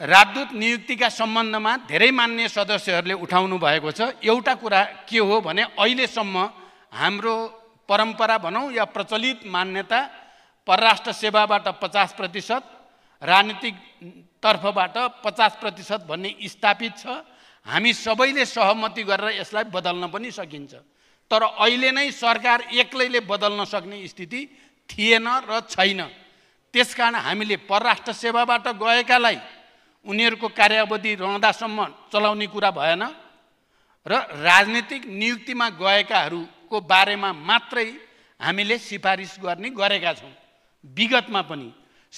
राजदूत नियुक्तिका सम्बन्धमा धेरै मान्य सदस्यहरूले उठाउनु भएको छ एउटा कुरा के हो भने अहिलेसम्म हाम्रो परम्परा भनौँ या प्रचलित मान्यता परराष्ट्र सेवाबाट पचास प्रतिशत राजनीतिक तर्फबाट पचास प्रतिशत भन्ने स्थापित छ हामी सबैले सहमति गरेर यसलाई बदल्न पनि सकिन्छ तर अहिले नै सरकार एक्लैले बदल्न सक्ने स्थिति थिएन र छैन त्यसकारण हामीले परराष्ट्र सेवाबाट गएकालाई उनीहरूको कार्यावधि रहँदासम्म चलाउने कुरा भएन र राजनीतिक नियुक्तिमा गएकाहरूको बारेमा मात्रै हामीले सिफारिस गर्ने गरेका छौँ विगतमा पनि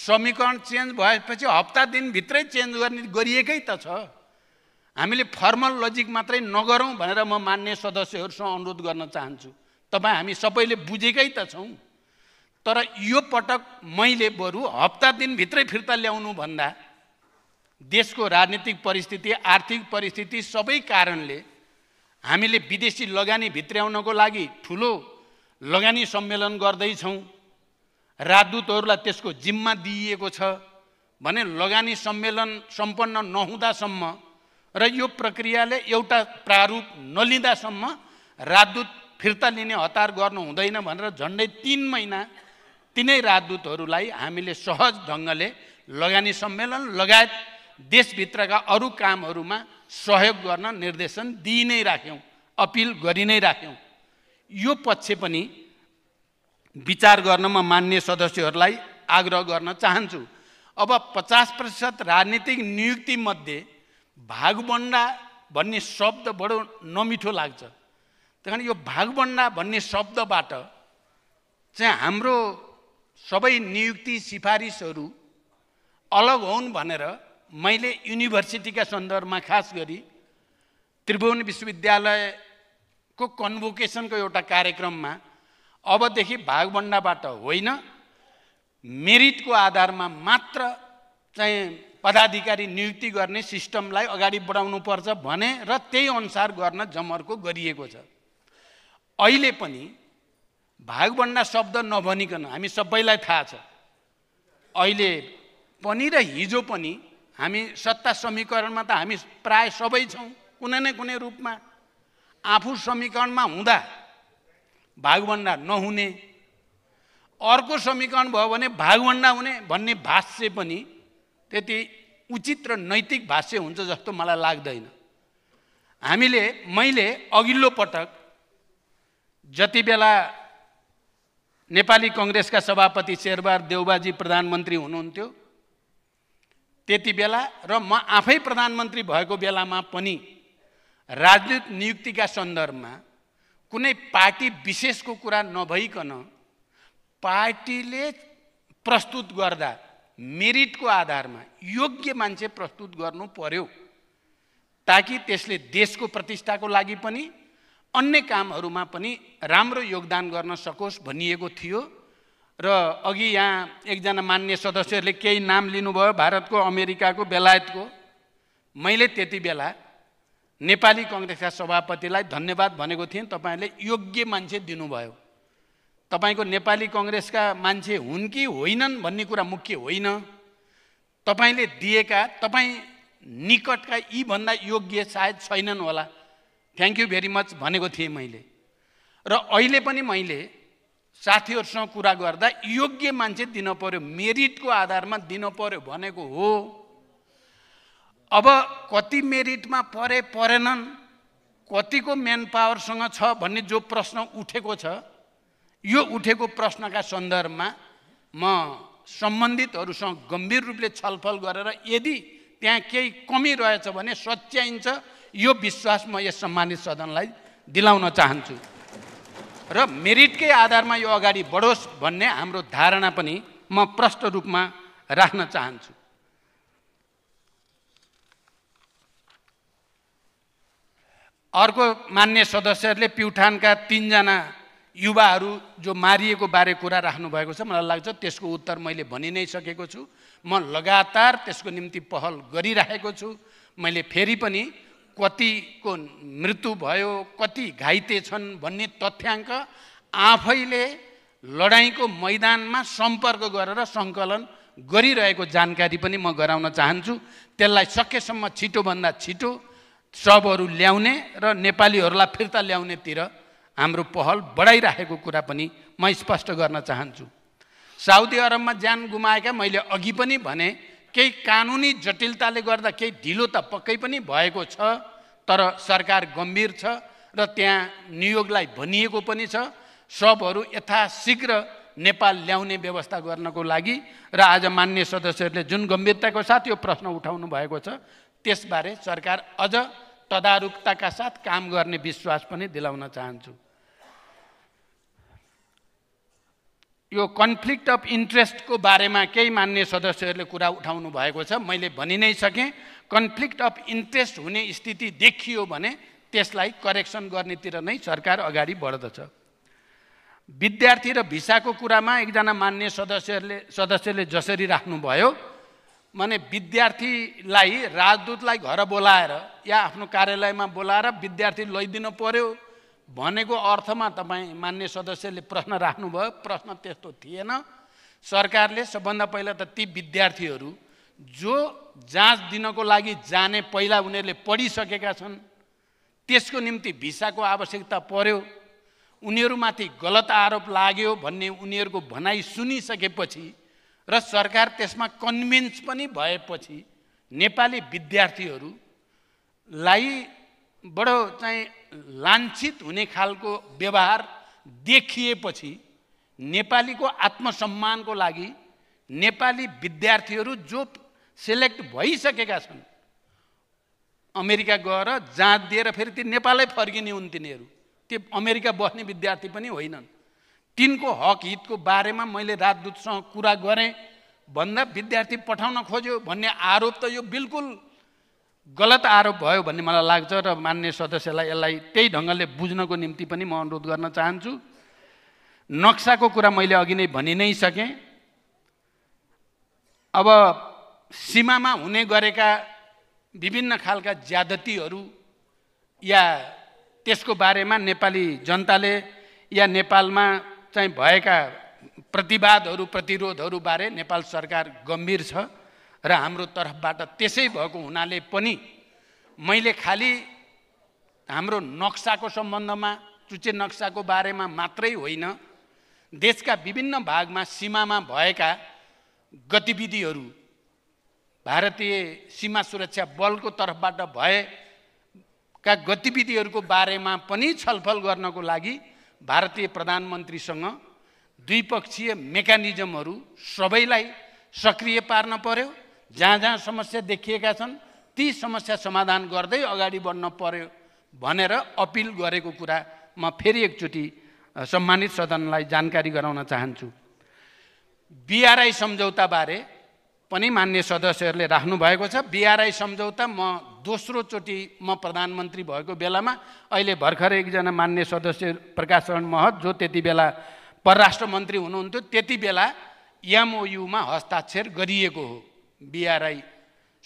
समीकरण चेन्ज भएपछि हप्ता दिनभित्रै चेन्ज गर्ने गरिएकै त छ हामीले फर्मल लजिक मात्रै नगरौँ भनेर म मान्ने सदस्यहरूसँग अनुरोध गर्न चाहन्छु तपाईँ हामी सबैले बुझेकै त छौँ तर यो पटक मैले बरु हप्ता दिनभित्रै फिर्ता ल्याउनु भन्दा देशको राजनीतिक परिस्थिति आर्थिक परिस्थिति सबै कारणले हामीले विदेशी लगानी भित्र्याउनको लागि ठुलो लगानी सम्मेलन गर्दैछौँ राजदूतहरूलाई त्यसको जिम्मा दिइएको छ भने लगानी सम्मेलन सम्पन्न नहुँदासम्म र यो प्रक्रियाले एउटा प्रारूप नलिँदासम्म राजदूत फिर्ता लिने हतार गर्नु हुँदैन भनेर झन्डै तिन महिना तिनै राजदूतहरूलाई हामीले सहज ढङ्गले लगानी सम्मेलन लगायत देशभित्रका अरू कामहरूमा सहयोग गर्न निर्देशन दिइ नै राख्यौँ अपिल गरि नै राख्यौँ यो पक्ष पनि विचार गर्न म मान्य सदस्यहरूलाई आग्रह गर्न चाहन्छु अब पचास प्रतिशत राजनीतिक नियुक्तिमध्ये भागबन्डा भन्ने शब्द बडो नमिठो लाग्छ त्यस कारण यो भागबन्डा भन्ने शब्दबाट चाहिँ हाम्रो सबै नियुक्ति सिफारिसहरू अलग हुन् भनेर मैले युनिभर्सिटीका सन्दर्भमा खास गरी त्रिभुवन विश्वविद्यालयको कन्भोकेसनको एउटा कार्यक्रममा अबदेखि भागभन्डाबाट होइन मेरिटको आधारमा मात्र चाहिँ पदाधिकारी नियुक्ति गर्ने सिस्टमलाई अगाडि बढाउनु पर्छ भने र त्यही अनुसार गर्न जमर्को गरिएको छ अहिले पनि भागभन्डा शब्द नभनिकन हामी सबैलाई थाहा छ अहिले पनि र हिजो पनि हामी सत्ता समीकरणमा त हामी प्राय सबै छौँ कुनै न कुनै रूपमा आफू समीकरणमा हुँदा भागभन्डा नहुने अर्को समीकरण भयो भने भागभन्डा हुने भन्ने भाष्य पनि त्यति उचित र नैतिक भाष्य हुन्छ जस्तो मलाई लाग्दैन हामीले मैले अघिल्लो पटक जति बेला नेपाली कङ्ग्रेसका सभापति शेरबार देउबाजी प्रधानमन्त्री हुनुहुन्थ्यो त्यति बेला र म आफै प्रधानमन्त्री भएको बेलामा पनि राजदूत नियुक्तिका सन्दर्भमा कुनै पार्टी विशेषको कुरा नभइकन पार्टीले प्रस्तुत गर्दा मेरिटको आधारमा योग्य मान्छे प्रस्तुत गर्नु पर्यो ताकि त्यसले देशको प्रतिष्ठाको लागि पनि अन्य कामहरूमा पनि राम्रो योगदान गर्न सकोस् भनिएको थियो र अघि यहाँ एकजना मान्य सदस्यहरूले केही नाम लिनुभयो भारतको अमेरिकाको बेलायतको मैले त्यति बेला नेपाली कङ्ग्रेसका सभापतिलाई धन्यवाद भनेको थिएँ तपाईँले योग्य मान्छे दिनुभयो तपाईँको नेपाली कङ्ग्रेसका मान्छे हुन् कि होइनन् भन्ने कुरा मुख्य होइन तपाईँले दिएका तपाईँ निकटका यीभन्दा योग्य सायद छैनन् होला थ्याङ्क यू भेरी मच भनेको थिएँ मैले र अहिले पनि मैले साथीहरूसँग कुरा गर्दा योग्य मान्छे दिन पऱ्यो मेरिटको आधारमा दिन पऱ्यो भनेको हो अब कति मेरिटमा परे परेनन् कतिको म्यान पावरसँग छ भन्ने जो प्रश्न उठेको छ यो उठेको प्रश्नका सन्दर्भमा म सम्बन्धितहरूसँग गम्भीर रूपले छलफल गरेर यदि त्यहाँ केही कमी रहेछ भने सच्याइन्छ यो विश्वास म यस सम्मानित सदनलाई दिलाउन चाहन्छु र मेरिटकै आधारमा यो अगाडि बढोस् भन्ने हाम्रो धारणा पनि म प्रष्ट रूपमा राख्न चाहन्छु अर्को मान्य सदस्यहरूले प्युठानका तिनजना युवाहरू जो मारिएको बारे कुरा राख्नुभएको छ मलाई लाग्छ त्यसको उत्तर मैले भनि नै सकेको छु म लगातार त्यसको निम्ति पहल गरिराखेको छु मैले फेरि पनि कतिको मृत्यु भयो कति घाइते छन् भन्ने तथ्याङ्क आफैले लडाइँको मैदानमा सम्पर्क गरेर सङ्कलन गरिरहेको जानकारी पनि म गराउन चाहन्छु त्यसलाई सकेसम्म छिटोभन्दा छिटो सबहरू ल्याउने र नेपालीहरूलाई फिर्ता ल्याउनेतिर हाम्रो पहल बढाइराखेको कुरा पनि म स्पष्ट गर्न चाहन्छु साउदी अरबमा ज्यान गुमाएका मैले अघि पनि भने केही कानुनी जटिलताले गर्दा केही ढिलो त पक्कै पनि भएको छ तर सरकार गम्भीर छ र त्यहाँ नियोगलाई भनिएको पनि छ सबहरू यथाशीघ्र नेपाल ल्याउने व्यवस्था गर्नको लागि र आज मान्य सदस्यहरूले जुन गम्भीरताको साथ यो प्रश्न उठाउनु भएको छ त्यसबारे सरकार अझ तदारुकताका साथ काम गर्ने विश्वास पनि दिलाउन चाहन्छु यो कन्फ्लिक्ट अफ इन्ट्रेस्टको बारेमा केही मान्य सदस्यहरूले कुरा उठाउनु भएको छ मैले भनि नै सकेँ कन्फ्लिक्ट अफ इन्ट्रेस्ट हुने स्थिति देखियो भने त्यसलाई करेक्सन गर्नेतिर नै सरकार अगाडि बढ्दछ विद्यार्थी र भिसाको कुरामा एकजना मान्य सदस्यहरूले सदस्यले जसरी राख्नुभयो माने विद्यार्थीलाई राजदूतलाई घर बोलाएर या आफ्नो कार्यालयमा बोलाएर विद्यार्थी लैदिनु पर्यो भनेको अर्थमा तपाईँ मान्य सदस्यले प्रश्न राख्नुभयो प्रश्न त्यस्तो थिएन सरकारले सबभन्दा पहिला त ती विद्यार्थीहरू जो जाँच दिनको लागि जाने पहिला उनीहरूले पढिसकेका छन् त्यसको निम्ति भिसाको आवश्यकता पर्यो उनीहरूमाथि गलत आरोप लाग्यो भन्ने उनीहरूको भनाइ सुनिसकेपछि र सरकार त्यसमा कन्भिन्स पनि भएपछि नेपाली विद्यार्थीहरूलाई बडो चाहिँ लाञ्छित हुने खालको व्यवहार देखिएपछि नेपालीको आत्मसम्मानको लागि नेपाली विद्यार्थीहरू जो सेलेक्ट भइसकेका छन् अमेरिका गएर जाँच दिएर फेरि ती नेपालै फर्किने हुन् तिनीहरू त्यो अमेरिका बस्ने विद्यार्थी पनि होइनन् तिनको हक हितको बारेमा मैले राजदूतसँग कुरा गरेँ भन्दा विद्यार्थी पठाउन खोज्यो भन्ने आरोप त यो बिल्कुल गलत आरोप भयो भन्ने मलाई लाग्छ र मान्य सदस्यलाई यसलाई त्यही ढङ्गले बुझ्नको निम्ति पनि म अनुरोध गर्न चाहन्छु नक्साको कुरा मैले अघि नै भनि नै सकेँ अब सीमामा हुने गरेका विभिन्न खालका ज्यादतीहरू या त्यसको बारेमा नेपाली जनताले या नेपालमा चाहिँ भएका प्रतिवादहरू प्रतिरोधहरूबारे नेपाल सरकार गम्भीर छ र हाम्रो तर्फबाट त्यसै भएको हुनाले पनि मैले खालि हाम्रो नक्साको सम्बन्धमा चुचे नक्साको बारेमा मात्रै होइन देशका विभिन्न भागमा सीमामा भएका गतिविधिहरू भारतीय सीमा सुरक्षा बलको तर्फबाट भएका गतिविधिहरूको बारेमा पनि छलफल गर्नको लागि भारतीय प्रधानमन्त्रीसँग द्विपक्षीय मेकानिजमहरू सबैलाई सक्रिय पार्न पर्यो जहाँ जहाँ समस्या देखिएका छन् ती समस्या समाधान गर्दै अगाडि बढ्न पर्यो भनेर अपिल गरेको कुरा म फेरि एकचोटि सम्मानित सदनलाई जानकारी गराउन चाहन्छु बिआरआई सम्झौताबारे पनि मान्य सदस्यहरूले भएको छ बिआरआई सम्झौता म दोस्रोचोटि म प्रधानमन्त्री भएको बेलामा अहिले भर्खर एकजना मान्य सदस्य प्रकाश शरण महत जो त्यति बेला परराष्ट्र मन्त्री हुनुहुन्थ्यो त्यति बेला एमओयुमा हस्ताक्षर गरिएको हो बिआरआई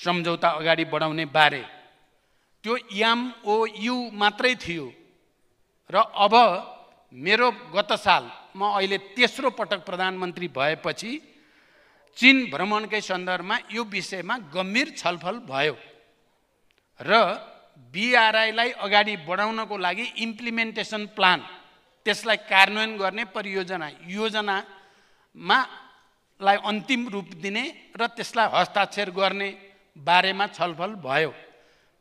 सम्झौता अगाडि बढाउने बारे त्यो इएमओयु मात्रै थियो र अब मेरो गत साल म अहिले तेस्रो पटक प्रधानमन्त्री भएपछि चिन भ्रमणकै सन्दर्भमा यो विषयमा गम्भीर छलफल भयो र बिआरआईलाई अगाडि बढाउनको लागि इम्प्लिमेन्टेसन प्लान त्यसलाई कार्यान्वयन गर्ने परियोजना योजनामा लाई अन्तिम रूप दिने र त्यसलाई हस्ताक्षर गर्ने बारेमा छलफल भयो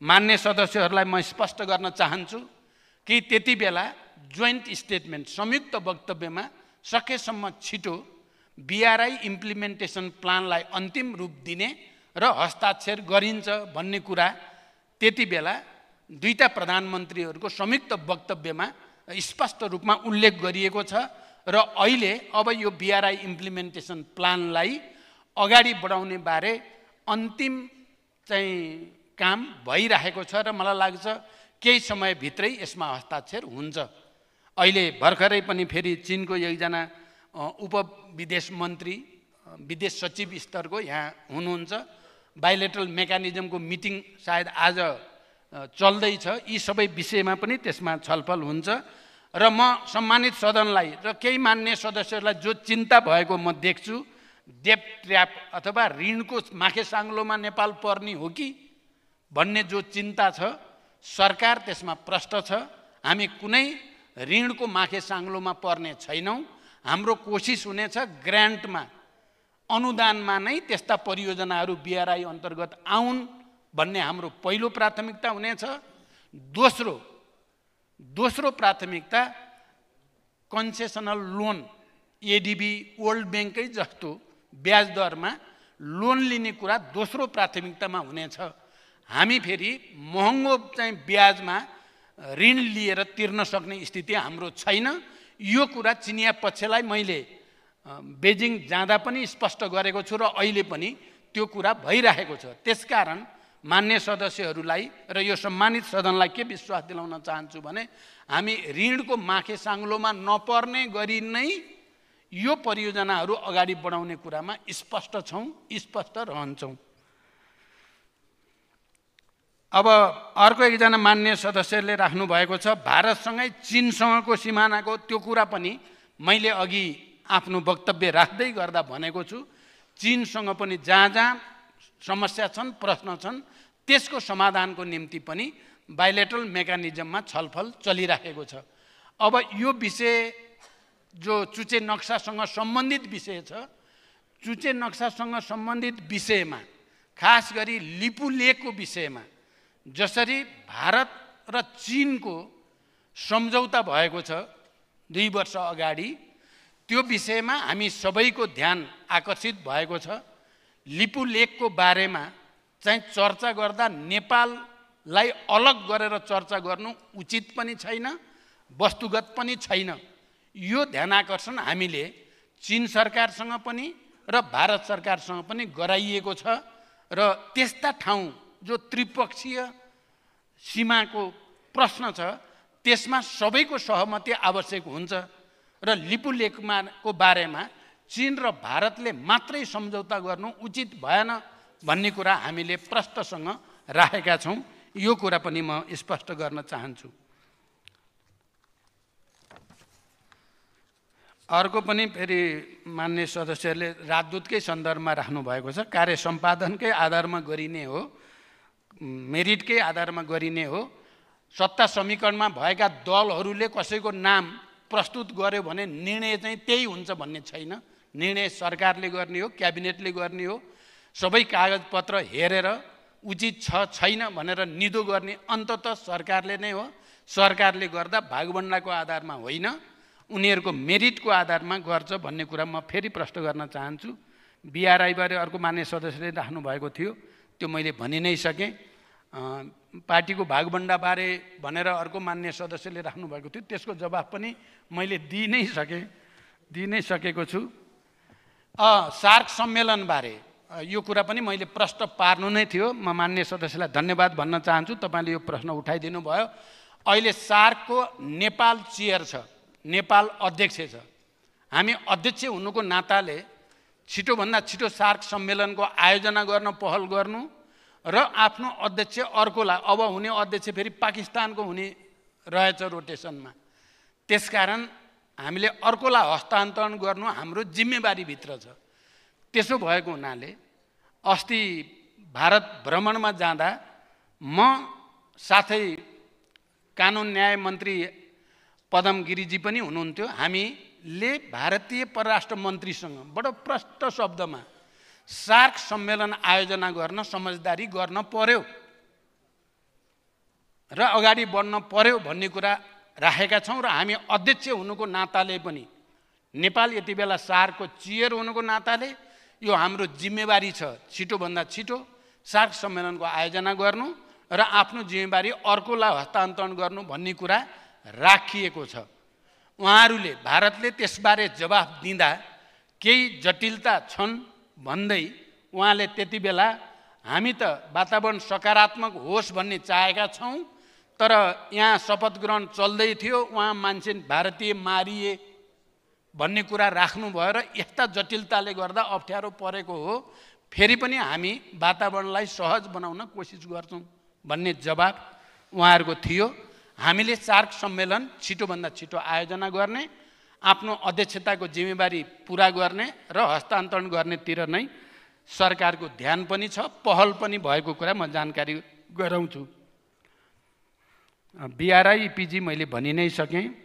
मान्य सदस्यहरूलाई म स्पष्ट गर्न चाहन्छु कि त्यति बेला जोइन्ट स्टेटमेन्ट संयुक्त वक्तव्यमा सकेसम्म छिटो बिआरआई इम्प्लिमेन्टेसन प्लानलाई अन्तिम रूप दिने र हस्ताक्षर गरिन्छ भन्ने कुरा त्यति बेला दुईवटा प्रधानमन्त्रीहरूको संयुक्त वक्तव्यमा स्पष्ट रूपमा उल्लेख गरिएको छ र अहिले अब यो बिआरआई इम्प्लिमेन्टेसन प्लानलाई अगाडि बढाउने बारे अन्तिम चाहिँ काम भइराखेको छ र मलाई लाग्छ केही समयभित्रै यसमा हस्ताक्षर हुन्छ अहिले भर्खरै पनि फेरि चिनको एकजना उप विदेश मन्त्री विदेश सचिव स्तरको यहाँ हुनुहुन्छ बायोलेटरल मेकानिजमको मिटिङ सायद आज चल्दैछ यी सबै विषयमा पनि त्यसमा छलफल हुन्छ र म सम्मानित सदनलाई र केही मान्ने सदस्यहरूलाई जो चिन्ता भएको म देख्छु डेप ट्र्याप अथवा ऋणको माखेसाङ्लोमा नेपाल पर्ने हो कि भन्ने जो चिन्ता छ सरकार त्यसमा प्रष्ट छ हामी कुनै ऋणको माखे साङ्लोमा पर्ने छैनौँ हाम्रो कोसिस हुनेछ ग्रान्टमा अनुदानमा नै त्यस्ता परियोजनाहरू बिआरआई अन्तर्गत आउन् भन्ने हाम्रो पहिलो प्राथमिकता हुनेछ दोस्रो दोस्रो प्राथमिकता कन्सेसनल लोन एडिबी वर्ल्ड ब्याङ्ककै जस्तो ब्याज दरमा लोन लिने कुरा दोस्रो प्राथमिकतामा हुनेछ हामी फेरि महँगो चाहिँ ब्याजमा ऋण लिएर तिर्न सक्ने स्थिति हाम्रो छैन यो कुरा चिनिया पक्षलाई मैले बेजिङ जाँदा पनि स्पष्ट गरेको छु र अहिले पनि त्यो कुरा भइरहेको छ त्यसकारण मान्य सदस्यहरूलाई र यो सम्मानित सदनलाई के विश्वास दिलाउन चाहन्छु भने हामी ऋणको माखे साङ्लोमा नपर्ने गरी नै यो परियोजनाहरू अगाडि बढाउने कुरामा स्पष्ट छौँ स्पष्ट रहन्छौँ अब अर्को एकजना मान्य सदस्यले राख्नुभएको छ भारतसँगै चिनसँगको सिमानाको त्यो कुरा पनि मैले अघि आफ्नो वक्तव्य राख्दै गर्दा भनेको छु चिनसँग पनि जहाँ जहाँ समस्या छन् प्रश्न छन् त्यसको समाधानको निम्ति पनि बायोलेटरल मेकानिजममा छलफल चलिराखेको छ अब यो विषय जो चुचे नक्सासँग सम्बन्धित विषय छ चुचे नक्सासँग सम्बन्धित विषयमा खास गरी लिपु लेकको विषयमा जसरी भारत र चिनको सम्झौता भएको छ दुई वर्ष अगाडि त्यो विषयमा हामी सबैको ध्यान आकर्षित भएको छ लिपु लेकको बारेमा चाहिँ चर्चा गर्दा नेपाललाई अलग गरेर चर्चा गर्नु उचित पनि छैन वस्तुगत पनि छैन यो ध्यान आकर्षण हामीले चिन सरकारसँग पनि र भारत सरकारसँग पनि गराइएको छ र त्यस्ता ठाउँ जो त्रिपक्षीय सीमाको प्रश्न छ त्यसमा सबैको सहमति आवश्यक हुन्छ र लिपुलेखमाको बारेमा चिन र भारतले मात्रै सम्झौता गर्नु उचित भएन भन्ने कुरा हामीले प्रष्टसँग राखेका छौँ यो कुरा पनि म स्पष्ट गर्न चाहन्छु अर्को पनि फेरि मान्य सदस्यहरूले राजदूतकै सन्दर्भमा राख्नु भएको छ कार्य सम्पादनकै आधारमा गरिने हो मेरिटकै आधारमा गरिने हो सत्ता समीकरणमा भएका दलहरूले कसैको नाम प्रस्तुत गर्यो भने निर्णय चाहिँ त्यही हुन्छ भन्ने छैन निर्णय सरकारले गर्ने हो क्याबिनेटले गर्ने हो सबै कागजपत्र हेरेर उचित छ छैन भनेर निदो गर्ने अन्त त सरकारले नै हो सरकारले गर्दा भागभन्डाको आधारमा होइन उनीहरूको मेरिटको आधारमा गर्छ भन्ने कुरा म फेरि प्रश्न गर्न चाहन्छु बिआरआईबारे अर्को मान्य सदस्यले राख्नुभएको थियो त्यो मैले भनि नै सकेँ पार्टीको भागभन्डाबारे भनेर अर्को मान्य सदस्यले राख्नुभएको थियो त्यसको जवाब पनि मैले दिइ नै सकेँ दिइ नै सकेको छु सार्क सम्मेलनबारे यो कुरा पनि मैले प्रश्न पार्नु नै थियो म मान्य सदस्यलाई धन्यवाद भन्न चाहन्छु तपाईँले यो प्रश्न उठाइदिनु भयो अहिले सार्कको नेपाल चेयर छ नेपाल अध्यक्ष छ हामी अध्यक्ष हुनुको नाताले छिटोभन्दा छिटो सार्क सम्मेलनको आयोजना गर्न पहल गर्नु र आफ्नो अध्यक्ष अर्कोलाई अब हुने अध्यक्ष फेरि पाकिस्तानको हुने रहेछ रोटेसनमा त्यसकारण हामीले अर्कोलाई हस्तान्तरण गर्नु हाम्रो जिम्मेवारीभित्र छ त्यसो भएको हुनाले अस्ति भारत भ्रमणमा जाँदा म साथै कानुन न्याय मन्त्री पदम गिरिजी पनि हुनुहुन्थ्यो हामीले भारतीय परराष्ट्र मन्त्रीसँग बडो प्रष्ट शब्दमा सार्क सम्मेलन आयोजना गर्न समझदारी गर्न पर्यो र अगाडि बढ्न पर्यो भन्ने कुरा राखेका छौँ र हामी अध्यक्ष हुनुको नाताले पनि नेपाल यति बेला सार्कको चियर हुनुको नाताले यो हाम्रो जिम्मेवारी छ छिटोभन्दा छिटो सार्क सम्मेलनको आयोजना गर्नु र आफ्नो जिम्मेवारी अर्कोलाई हस्तान्तरण गर्नु भन्ने कुरा राखिएको छ उहाँहरूले भारतले त्यसबारे जवाफ दिँदा केही जटिलता छन् भन्दै उहाँले त्यति बेला हामी त वातावरण सकारात्मक होस् भन्ने चाहेका छौँ तर यहाँ शपथ ग्रहण चल्दै थियो उहाँ मान्छे भारतीय मारिए भन्ने कुरा राख्नुभयो र यस्ता जटिलताले गर्दा अप्ठ्यारो परेको हो फेरि पनि हामी वातावरणलाई सहज बनाउन कोसिस गर्छौँ भन्ने जवाब उहाँहरूको थियो हामीले सार्क सम्मेलन छिटोभन्दा छिटो आयोजना गर्ने आफ्नो अध्यक्षताको जिम्मेवारी पुरा गर्ने र हस्तान्तरण गर्नेतिर नै सरकारको ध्यान पनि छ पहल पनि भएको कुरा म जानकारी गराउँछु बिआरआई पिजी मैले भनि नै सकेँ